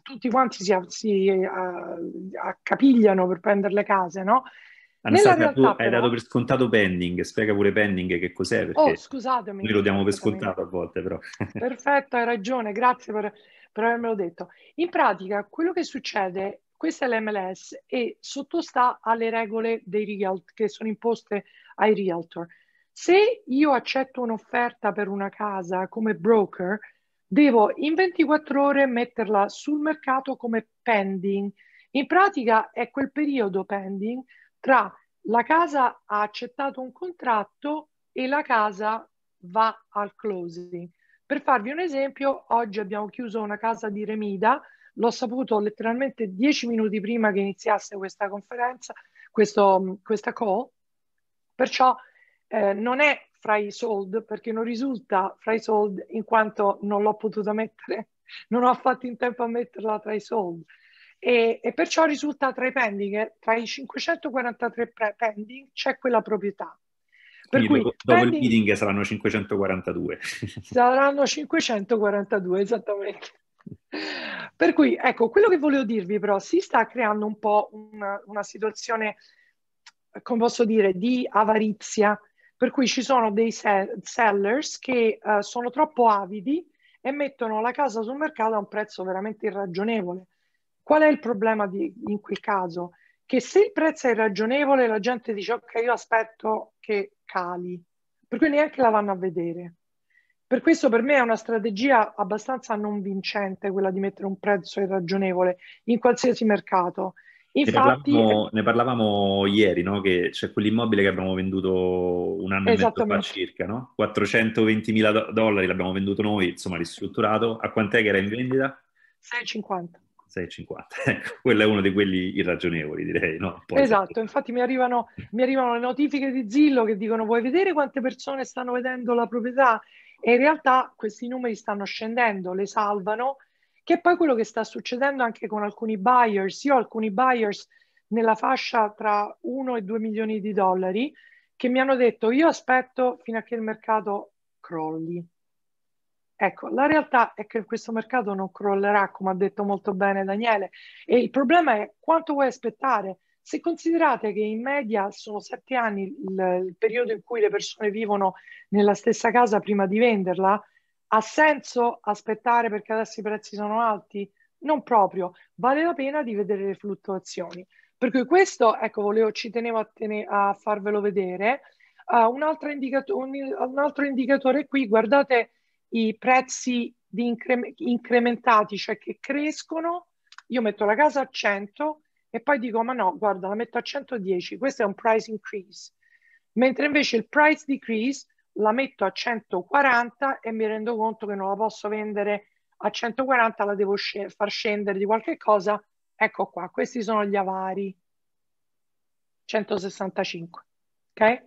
tutti quanti si, si uh, accapigliano per prendere le case, no? Anastasia, tu hai però... dato per scontato pending, spiega pure pending che cos'è, oh, perché oh, scusatemi, noi lo diamo per scontato a volte però. Perfetto, hai ragione, grazie per, per avermelo detto. In pratica, quello che succede, questa è l'MLS e sottostà alle regole dei realtor, che sono imposte ai realtor. Se io accetto un'offerta per una casa come broker, devo in 24 ore metterla sul mercato come pending. In pratica è quel periodo pending tra la casa ha accettato un contratto e la casa va al closing. Per farvi un esempio, oggi abbiamo chiuso una casa di Remida, l'ho saputo letteralmente dieci minuti prima che iniziasse questa conferenza, questo, mm, questa call, perciò eh, non è fra i sold perché non risulta fra i sold in quanto non l'ho potuta mettere, non ho fatto in tempo a metterla tra i sold e, e perciò risulta tra i pending, eh, tra i 543 pending c'è quella proprietà. Per cui, dopo, pending, il bidding saranno 542. Saranno 542, esattamente. Per cui, ecco, quello che volevo dirvi però, si sta creando un po' una, una situazione, come posso dire, di avarizia, per cui ci sono dei sellers che uh, sono troppo avidi e mettono la casa sul mercato a un prezzo veramente irragionevole. Qual è il problema di, in quel caso? Che se il prezzo è ragionevole, la gente dice ok, io aspetto che cali, per cui neanche la vanno a vedere. Per questo per me è una strategia abbastanza non vincente quella di mettere un prezzo irragionevole in qualsiasi mercato. Infatti, ne, parlavamo, ne parlavamo ieri, no? che c'è quell'immobile che abbiamo venduto un anno e mezzo fa circa, no? 420 mila dollari l'abbiamo venduto noi, insomma ristrutturato. A quant'è che era in vendita? 6,50. 6,50. Ecco, quello è uno di quelli irragionevoli, direi. No? Poi esatto, se... infatti mi arrivano, mi arrivano le notifiche di Zillow che dicono vuoi vedere quante persone stanno vedendo la proprietà? E in realtà questi numeri stanno scendendo, le salvano, che è poi quello che sta succedendo anche con alcuni buyers. Io ho alcuni buyers nella fascia tra 1 e 2 milioni di dollari che mi hanno detto io aspetto fino a che il mercato crolli Ecco, la realtà è che questo mercato non crollerà, come ha detto molto bene Daniele, e il problema è quanto vuoi aspettare. Se considerate che in media sono sette anni il, il periodo in cui le persone vivono nella stessa casa prima di venderla, ha senso aspettare perché adesso i prezzi sono alti? Non proprio, vale la pena di vedere le fluttuazioni. Per cui questo, ecco, volevo, ci tenevo a, tene, a farvelo vedere. Uh, ah, un, altro indicato- un, un altro indicatore qui, guardate i prezzi incre incrementati, cioè che crescono, io metto la casa a 100 e poi dico ma no, guarda, la metto a 110, questo è un price increase. Mentre invece il price decrease la metto a 140 e mi rendo conto che non la posso vendere a 140, la devo sc far scendere di qualche cosa. Ecco qua, questi sono gli avari. 165, ok?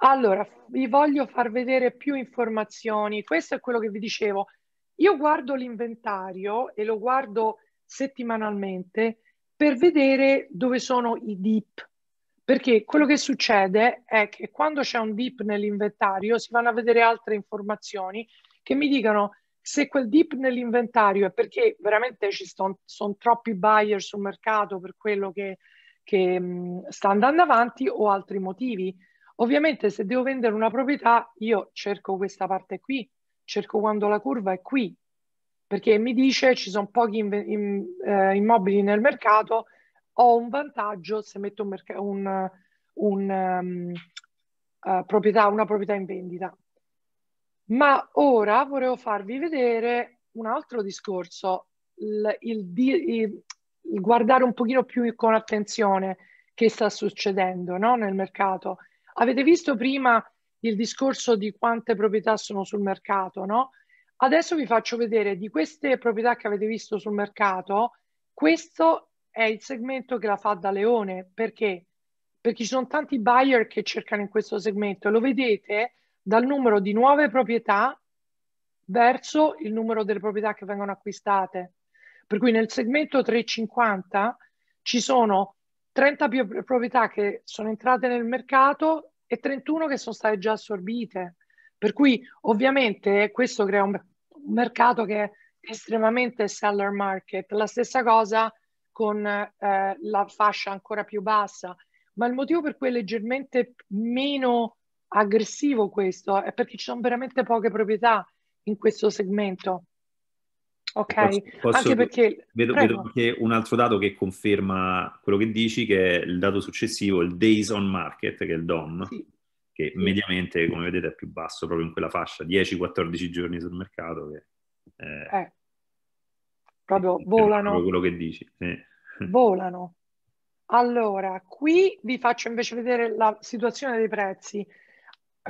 Allora, vi voglio far vedere più informazioni. Questo è quello che vi dicevo. Io guardo l'inventario e lo guardo settimanalmente per vedere dove sono i dip. Perché quello che succede è che quando c'è un dip nell'inventario si vanno a vedere altre informazioni che mi dicono se quel dip nell'inventario è perché veramente ci sono troppi buyer sul mercato per quello che, che mh, sta andando avanti o altri motivi. Ovviamente se devo vendere una proprietà, io cerco questa parte qui, cerco quando la curva è qui, perché mi dice ci sono pochi in, in, eh, immobili nel mercato, ho un vantaggio se metto un un, un, um, uh, proprietà, una proprietà in vendita. Ma ora volevo farvi vedere un altro discorso, il, il, il, il guardare un pochino più con attenzione che sta succedendo no? nel mercato Avete visto prima il discorso di quante proprietà sono sul mercato, no? Adesso vi faccio vedere di queste proprietà che avete visto sul mercato, questo è il segmento che la fa da leone, perché? Perché ci sono tanti buyer che cercano in questo segmento, lo vedete dal numero di nuove proprietà verso il numero delle proprietà che vengono acquistate. Per cui nel segmento 350 ci sono 30 proprietà che sono entrate nel mercato e 31 che sono state già assorbite. Per cui ovviamente questo crea un, un mercato che è estremamente seller market. La stessa cosa con eh, la fascia ancora più bassa. Ma il motivo per cui è leggermente meno aggressivo questo è perché ci sono veramente poche proprietà in questo segmento. Ok, posso, anche perché... Vedo, vedo, anche un altro dato che conferma quello che dici, che è il dato successivo, il days on market, che è il DOM, sì. che sì. mediamente, come vedete, è più basso proprio in quella fascia, 10-14 giorni sul mercato. Che, eh, eh. Proprio volano. Proprio quello che dici. Eh. Volano. Allora, qui vi faccio invece vedere la situazione dei prezzi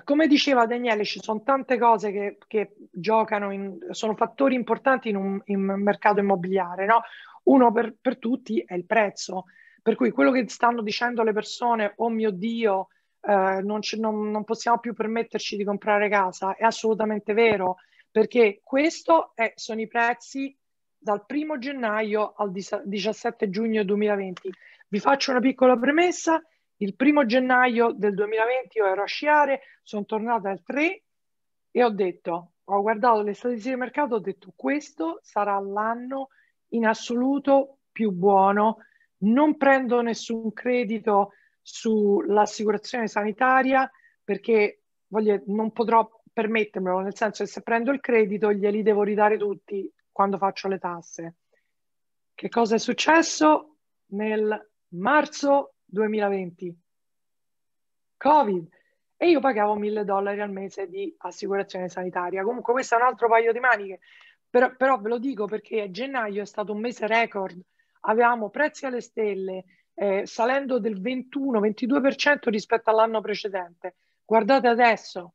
come diceva Daniele, ci sono tante cose che, che giocano, in, sono fattori importanti in un, in un mercato immobiliare. No? Uno per, per, tutti è il prezzo, per cui quello che stanno dicendo le persone, oh mio Dio, eh, non, non, non, possiamo più permetterci di comprare casa, è assolutamente vero, perché questi sono i prezzi dal 1 gennaio al 17 giugno 2020. Vi faccio una piccola premessa il primo gennaio del 2020 io ero a sciare, sono tornata al 3 e ho detto, ho guardato le statistiche del mercato, ho detto questo sarà l'anno in assoluto più buono, non prendo nessun credito sull'assicurazione sanitaria perché voglio, non potrò permettermelo, nel senso che se prendo il credito glieli devo ridare tutti quando faccio le tasse. Che cosa è successo? Nel marzo 2020, Covid, e io pagavo 1000 dollari al mese di assicurazione sanitaria. Comunque questo è un altro paio di maniche, però, però ve lo dico perché gennaio è stato un mese record, avevamo prezzi alle stelle, eh, salendo del 21-22% rispetto all'anno precedente. Guardate adesso,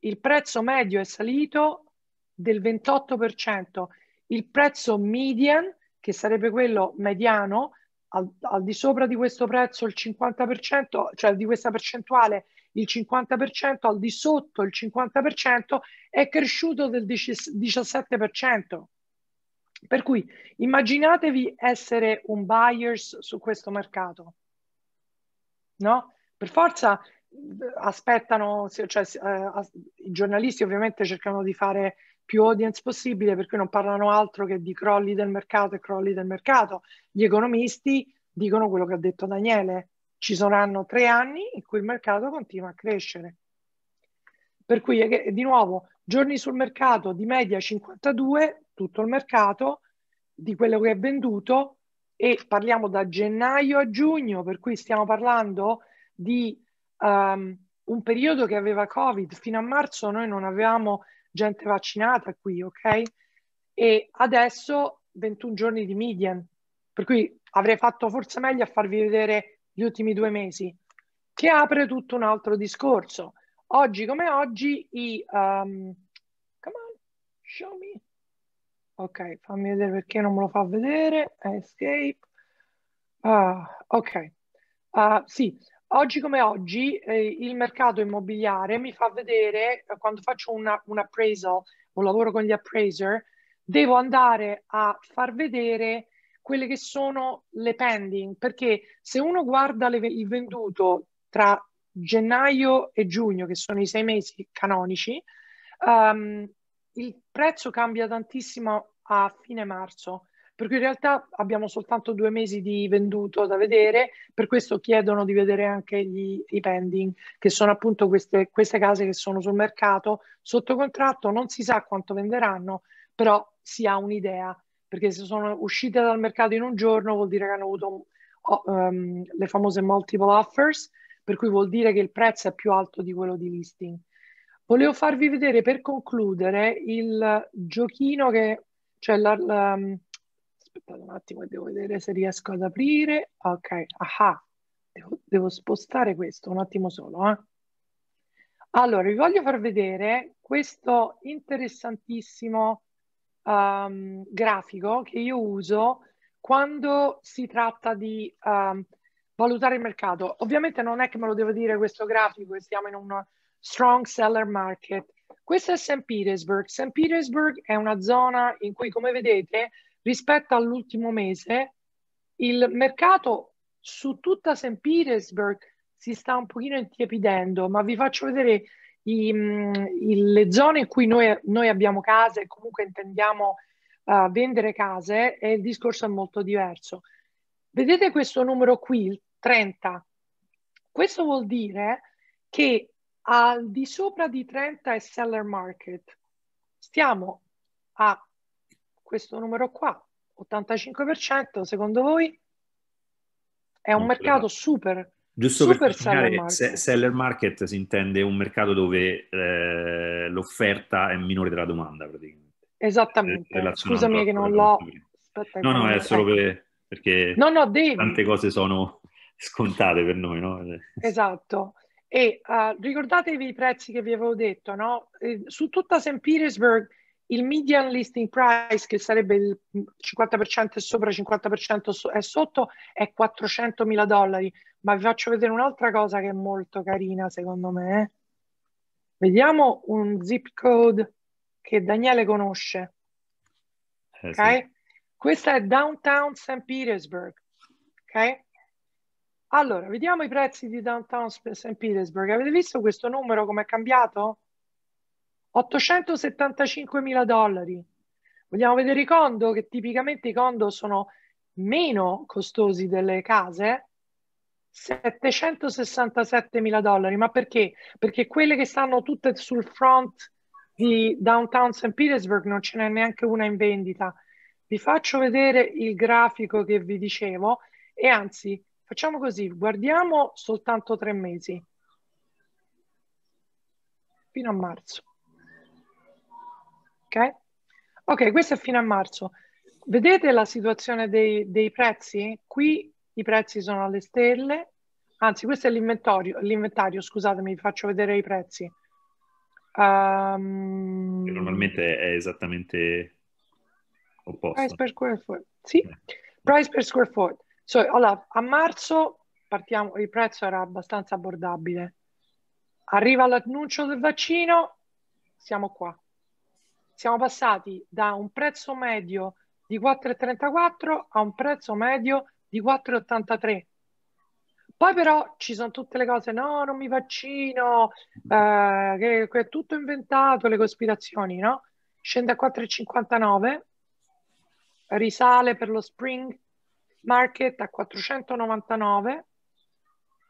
il prezzo medio è salito del 28%, il prezzo median, che sarebbe quello mediano, al, al, di sopra di questo prezzo il 50%, cioè di questa percentuale il 50%, al di sotto il 50% è cresciuto del 17%. Per cui immaginatevi essere un buyers su questo mercato. No? Per forza aspettano, cioè, eh, i giornalisti ovviamente cercano di fare più audience possibile, per cui non parlano altro che di crolli del mercato e crolli del mercato. Gli economisti dicono quello che ha detto Daniele, ci saranno tre anni in cui il mercato continua a crescere. Per cui, eh, di nuovo, giorni sul mercato di media 52, tutto il mercato, di quello che è venduto, e parliamo da gennaio a giugno, per cui stiamo parlando di um, un periodo che aveva Covid. Fino a marzo noi non avevamo gente vaccinata qui, ok? E adesso 21 giorni di median, per cui avrei fatto forse meglio a farvi vedere gli ultimi due mesi, che apre tutto un altro discorso. Oggi come oggi i... Um, come on, show me. Ok, fammi vedere perché non me lo fa vedere. Escape. Uh, ok. Uh, sì, Oggi come oggi eh, il mercato immobiliare mi fa vedere, eh, quando faccio una, un appraisal o lavoro con gli appraiser, devo andare a far vedere quelle che sono le pending, perché se uno guarda le, il venduto tra gennaio e giugno, che sono i sei mesi canonici, um, il prezzo cambia tantissimo a fine marzo per cui in realtà abbiamo soltanto due mesi di venduto da vedere, per questo chiedono di vedere anche gli, i pending, che sono appunto queste, queste case che sono sul mercato sotto contratto, non si sa quanto venderanno, però si ha un'idea, perché se sono uscite dal mercato in un giorno vuol dire che hanno avuto um, le famose multiple offers, per cui vuol dire che il prezzo è più alto di quello di listing. Volevo farvi vedere per concludere il giochino che, cioè la, la, aspettate un attimo, devo vedere se riesco ad aprire. Ok, aha, devo, devo spostare questo un attimo solo. Eh. Allora, vi voglio far vedere questo interessantissimo um, grafico che io uso quando si tratta di um, valutare il mercato. Ovviamente non è che me lo devo dire questo grafico, siamo in un strong seller market. Questo è St. Petersburg. St. Petersburg è una zona in cui, come vedete, rispetto all'ultimo mese, il mercato su tutta St. Petersburg si sta un pochino intiepidendo, ma vi faccio vedere i, mm, i, le zone in cui noi, noi abbiamo case e comunque intendiamo uh, vendere case e il discorso è molto diverso. Vedete questo numero qui, il 30. Questo vuol dire che al di sopra di 30 è seller market. Stiamo a questo numero qua, 85%, secondo voi è un non mercato super Giusto Super per seller seller market si intende un mercato dove eh, l'offerta è minore della domanda praticamente. Esattamente. Scusami che non l'ho... Aspetta, no, no, è solo per, perché no, no, devi. tante cose sono scontate per noi, no? Esatto. E uh, ricordatevi i prezzi che vi avevo detto, no? Eh, su tutta St. Petersburg il median listing price, che sarebbe il 50% è sopra, il 50% è sotto, è 400 mila dollari. Ma vi faccio vedere un'altra cosa che è molto carina, secondo me. Eh. Vediamo un zip code che Daniele conosce. Eh, okay? sì. Questa è Downtown St. Petersburg. Okay? Allora, vediamo i prezzi di Downtown St. Petersburg. Avete visto questo numero come è cambiato? 875 mila dollari. Vogliamo vedere i condo, che tipicamente i condo sono meno costosi delle case, 767 mila dollari. Ma perché? Perché quelle che stanno tutte sul front di downtown St. Petersburg non ce n'è neanche una in vendita. Vi faccio vedere il grafico che vi dicevo e anzi facciamo così, guardiamo soltanto tre mesi, fino a marzo ok? Ok, questo è fino a marzo. Vedete la situazione dei, dei prezzi? Qui i prezzi sono alle stelle, anzi questo è l'inventario, l'inventario scusatemi, vi faccio vedere i prezzi. Um, normalmente è esattamente opposto. Price per square foot, sì. Eh. Price per square foot. So, allora, a marzo partiamo, il prezzo era abbastanza abbordabile. Arriva l'annuncio del vaccino, siamo qua siamo passati da un prezzo medio di 4,34 a un prezzo medio di 4,83. Poi però ci sono tutte le cose, no, non mi vaccino, eh, che, che, è tutto inventato, le cospirazioni, no? Scende a 4,59, risale per lo spring market a 499,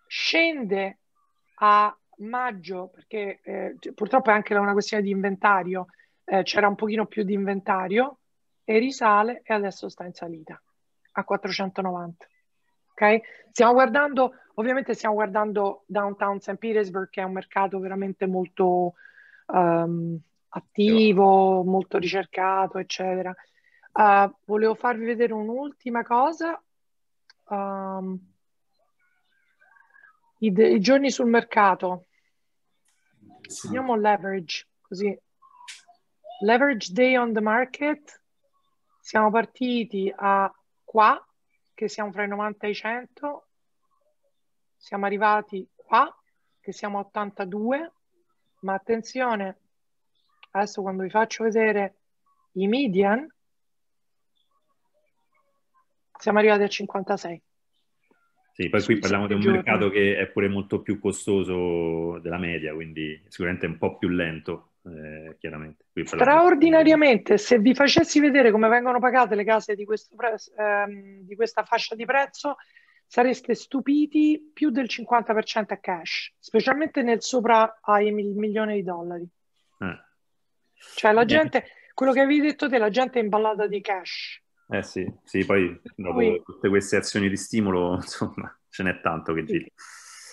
scende a maggio, perché eh, purtroppo è anche una questione di inventario, eh, c'era un pochino più di inventario e risale e adesso sta in salita a 490. Okay? Stiamo guardando, ovviamente stiamo guardando Downtown St. Petersburg che è un mercato veramente molto um, attivo, molto ricercato, eccetera. Uh, volevo farvi vedere un'ultima cosa. Um, i, i, giorni sul mercato. Vediamo leverage, così Leverage Day on the Market, siamo partiti a qua, che siamo fra i 90 e i 100, siamo arrivati qua, che siamo a 82, ma attenzione, adesso quando vi faccio vedere i median, siamo arrivati a 56. Sì, poi qui parliamo di un mercato che è pure molto più costoso della media, quindi sicuramente un po' più lento eh, chiaramente. Straordinariamente, se vi facessi vedere come vengono pagate le case di, pre- ehm, di questa fascia di prezzo, sareste stupiti più del 50% a cash, specialmente nel sopra ai mil- milioni di dollari. Eh. Cioè la gente, quello che avevi detto te, la gente è imballata di cash. Eh sì, sì poi dopo Quindi, tutte queste azioni di stimolo, insomma, ce n'è tanto che gira.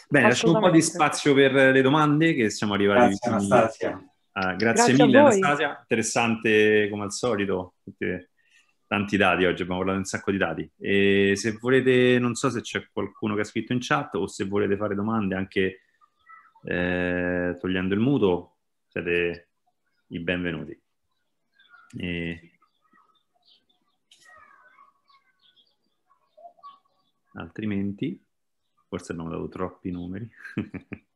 Bene, lasciamo un po' di spazio per le domande che siamo arrivati. Grazie Anastasia. Ah, grazie, grazie, mille Anastasia, interessante come al solito, eh, tanti dati oggi, abbiamo parlato di un sacco di dati. E se volete, non so se c'è qualcuno che ha scritto in chat o se volete fare domande anche eh, togliendo il muto, siete i benvenuti. E... Altrimenti, forse abbiamo dato troppi numeri.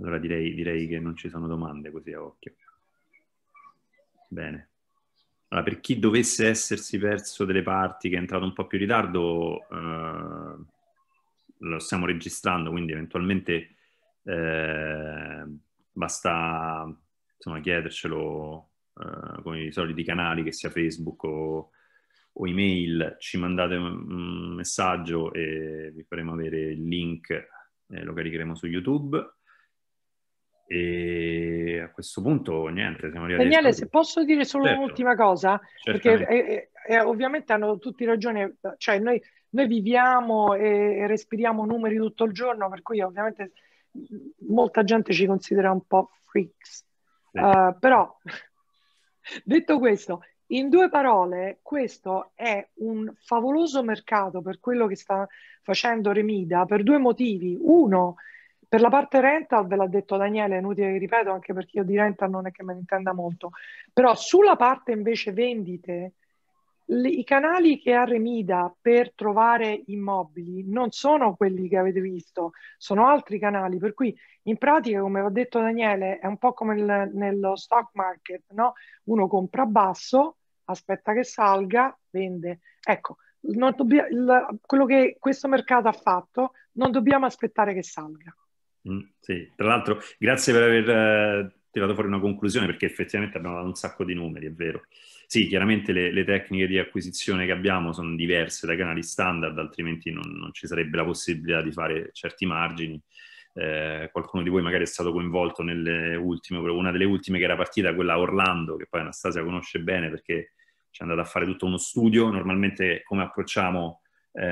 Allora direi, direi che non ci sono domande così a occhio. Bene. Allora, per chi dovesse essersi perso delle parti, che è entrato un po' più in ritardo, eh, lo stiamo registrando, quindi eventualmente eh, basta insomma, chiedercelo eh, con i soliti canali, che sia Facebook o, o email, ci mandate un messaggio e vi faremo avere il link, eh, lo caricheremo su YouTube. E a questo punto niente, siamo arrivati. Daniele, se posso dire solo certo. un'ultima cosa, Certamente. perché eh, eh, ovviamente hanno tutti ragione, cioè noi, noi viviamo e, e respiriamo numeri tutto il giorno, per cui ovviamente mm, molta gente ci considera un po' freaks. Uh, però, detto questo, in due parole, questo è un favoloso mercato per quello che sta facendo Remida per due motivi. Uno, per la parte rental ve l'ha detto Daniele, è inutile che ripeto, anche perché io di rental non è che me ne intenda molto, però sulla parte invece vendite, le, i canali che ha Remida per trovare immobili non sono quelli che avete visto, sono altri canali, per cui in pratica, come ha detto Daniele, è un po' come il, nello stock market, no? uno compra basso, aspetta che salga, vende. Ecco, dobbia, il, quello che questo mercato ha fatto, non dobbiamo aspettare che salga. Mm, sì, tra l'altro grazie per aver eh, tirato fuori una conclusione perché effettivamente abbiamo dato un sacco di numeri, è vero. Sì, chiaramente le, le tecniche di acquisizione che abbiamo sono diverse dai canali standard, altrimenti non, non ci sarebbe la possibilità di fare certi margini. Eh, qualcuno di voi magari è stato coinvolto nelle ultime, una delle ultime che era partita, quella Orlando, che poi Anastasia conosce bene perché ci è andata a fare tutto uno studio. Normalmente come approcciamo eh,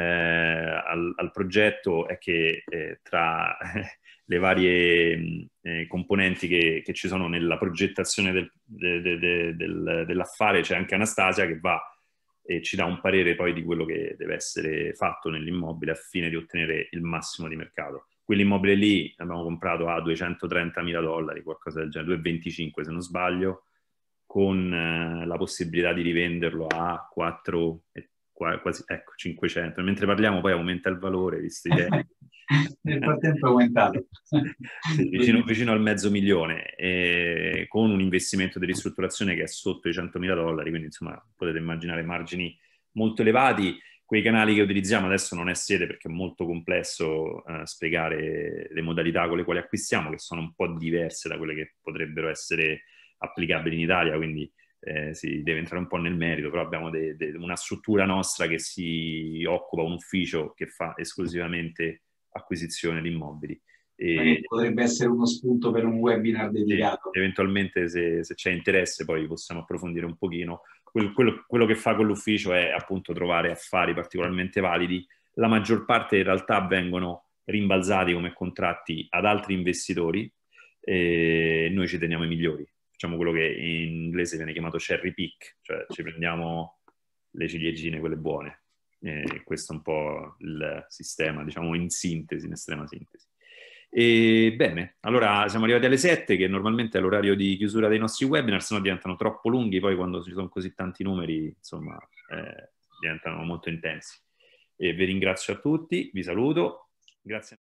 al, al, progetto è che eh, tra le varie eh, componenti che, che, ci sono nella progettazione del, de, de, del, dell'affare c'è anche Anastasia che va e ci dà un parere poi di quello che deve essere fatto nell'immobile a fine di ottenere il massimo di mercato. Quell'immobile lì abbiamo comprato a 230 mila dollari, qualcosa del genere, 225 se non sbaglio, con la possibilità di rivenderlo a 4,30 quasi ecco, 500, mentre parliamo poi aumenta il valore, visto che... Nel frattempo è aumentato. sì, vicino, vicino, al mezzo milione, eh, con un investimento di ristrutturazione che è sotto i 100.000 dollari, quindi insomma potete immaginare margini molto elevati. Quei canali che utilizziamo adesso non è sede perché è molto complesso eh, spiegare le modalità con le quali acquistiamo, che sono un po' diverse da quelle che potrebbero essere applicabili in Italia, quindi eh, si deve entrare un po' nel merito, però abbiamo de, de, una struttura nostra che si occupa, un ufficio che fa esclusivamente acquisizione di immobili. E, potrebbe essere uno spunto per un webinar dedicato. Eventualmente se, se c'è interesse poi possiamo approfondire un pochino. Quello, quello, quello che fa quell'ufficio è appunto trovare affari particolarmente validi. La maggior parte in realtà vengono rimbalzati come contratti ad altri investitori e noi ci teniamo i migliori facciamo quello che in inglese viene chiamato cherry pick, cioè ci prendiamo le ciliegine, quelle buone. E questo è un po' il sistema, diciamo in sintesi, in estrema sintesi. E bene, allora siamo arrivati alle 7, che normalmente è l'orario di chiusura dei nostri webinar, se no diventano troppo lunghi, poi quando ci sono così tanti numeri, insomma, eh, diventano molto intensi. E vi ringrazio a tutti, vi saluto, grazie.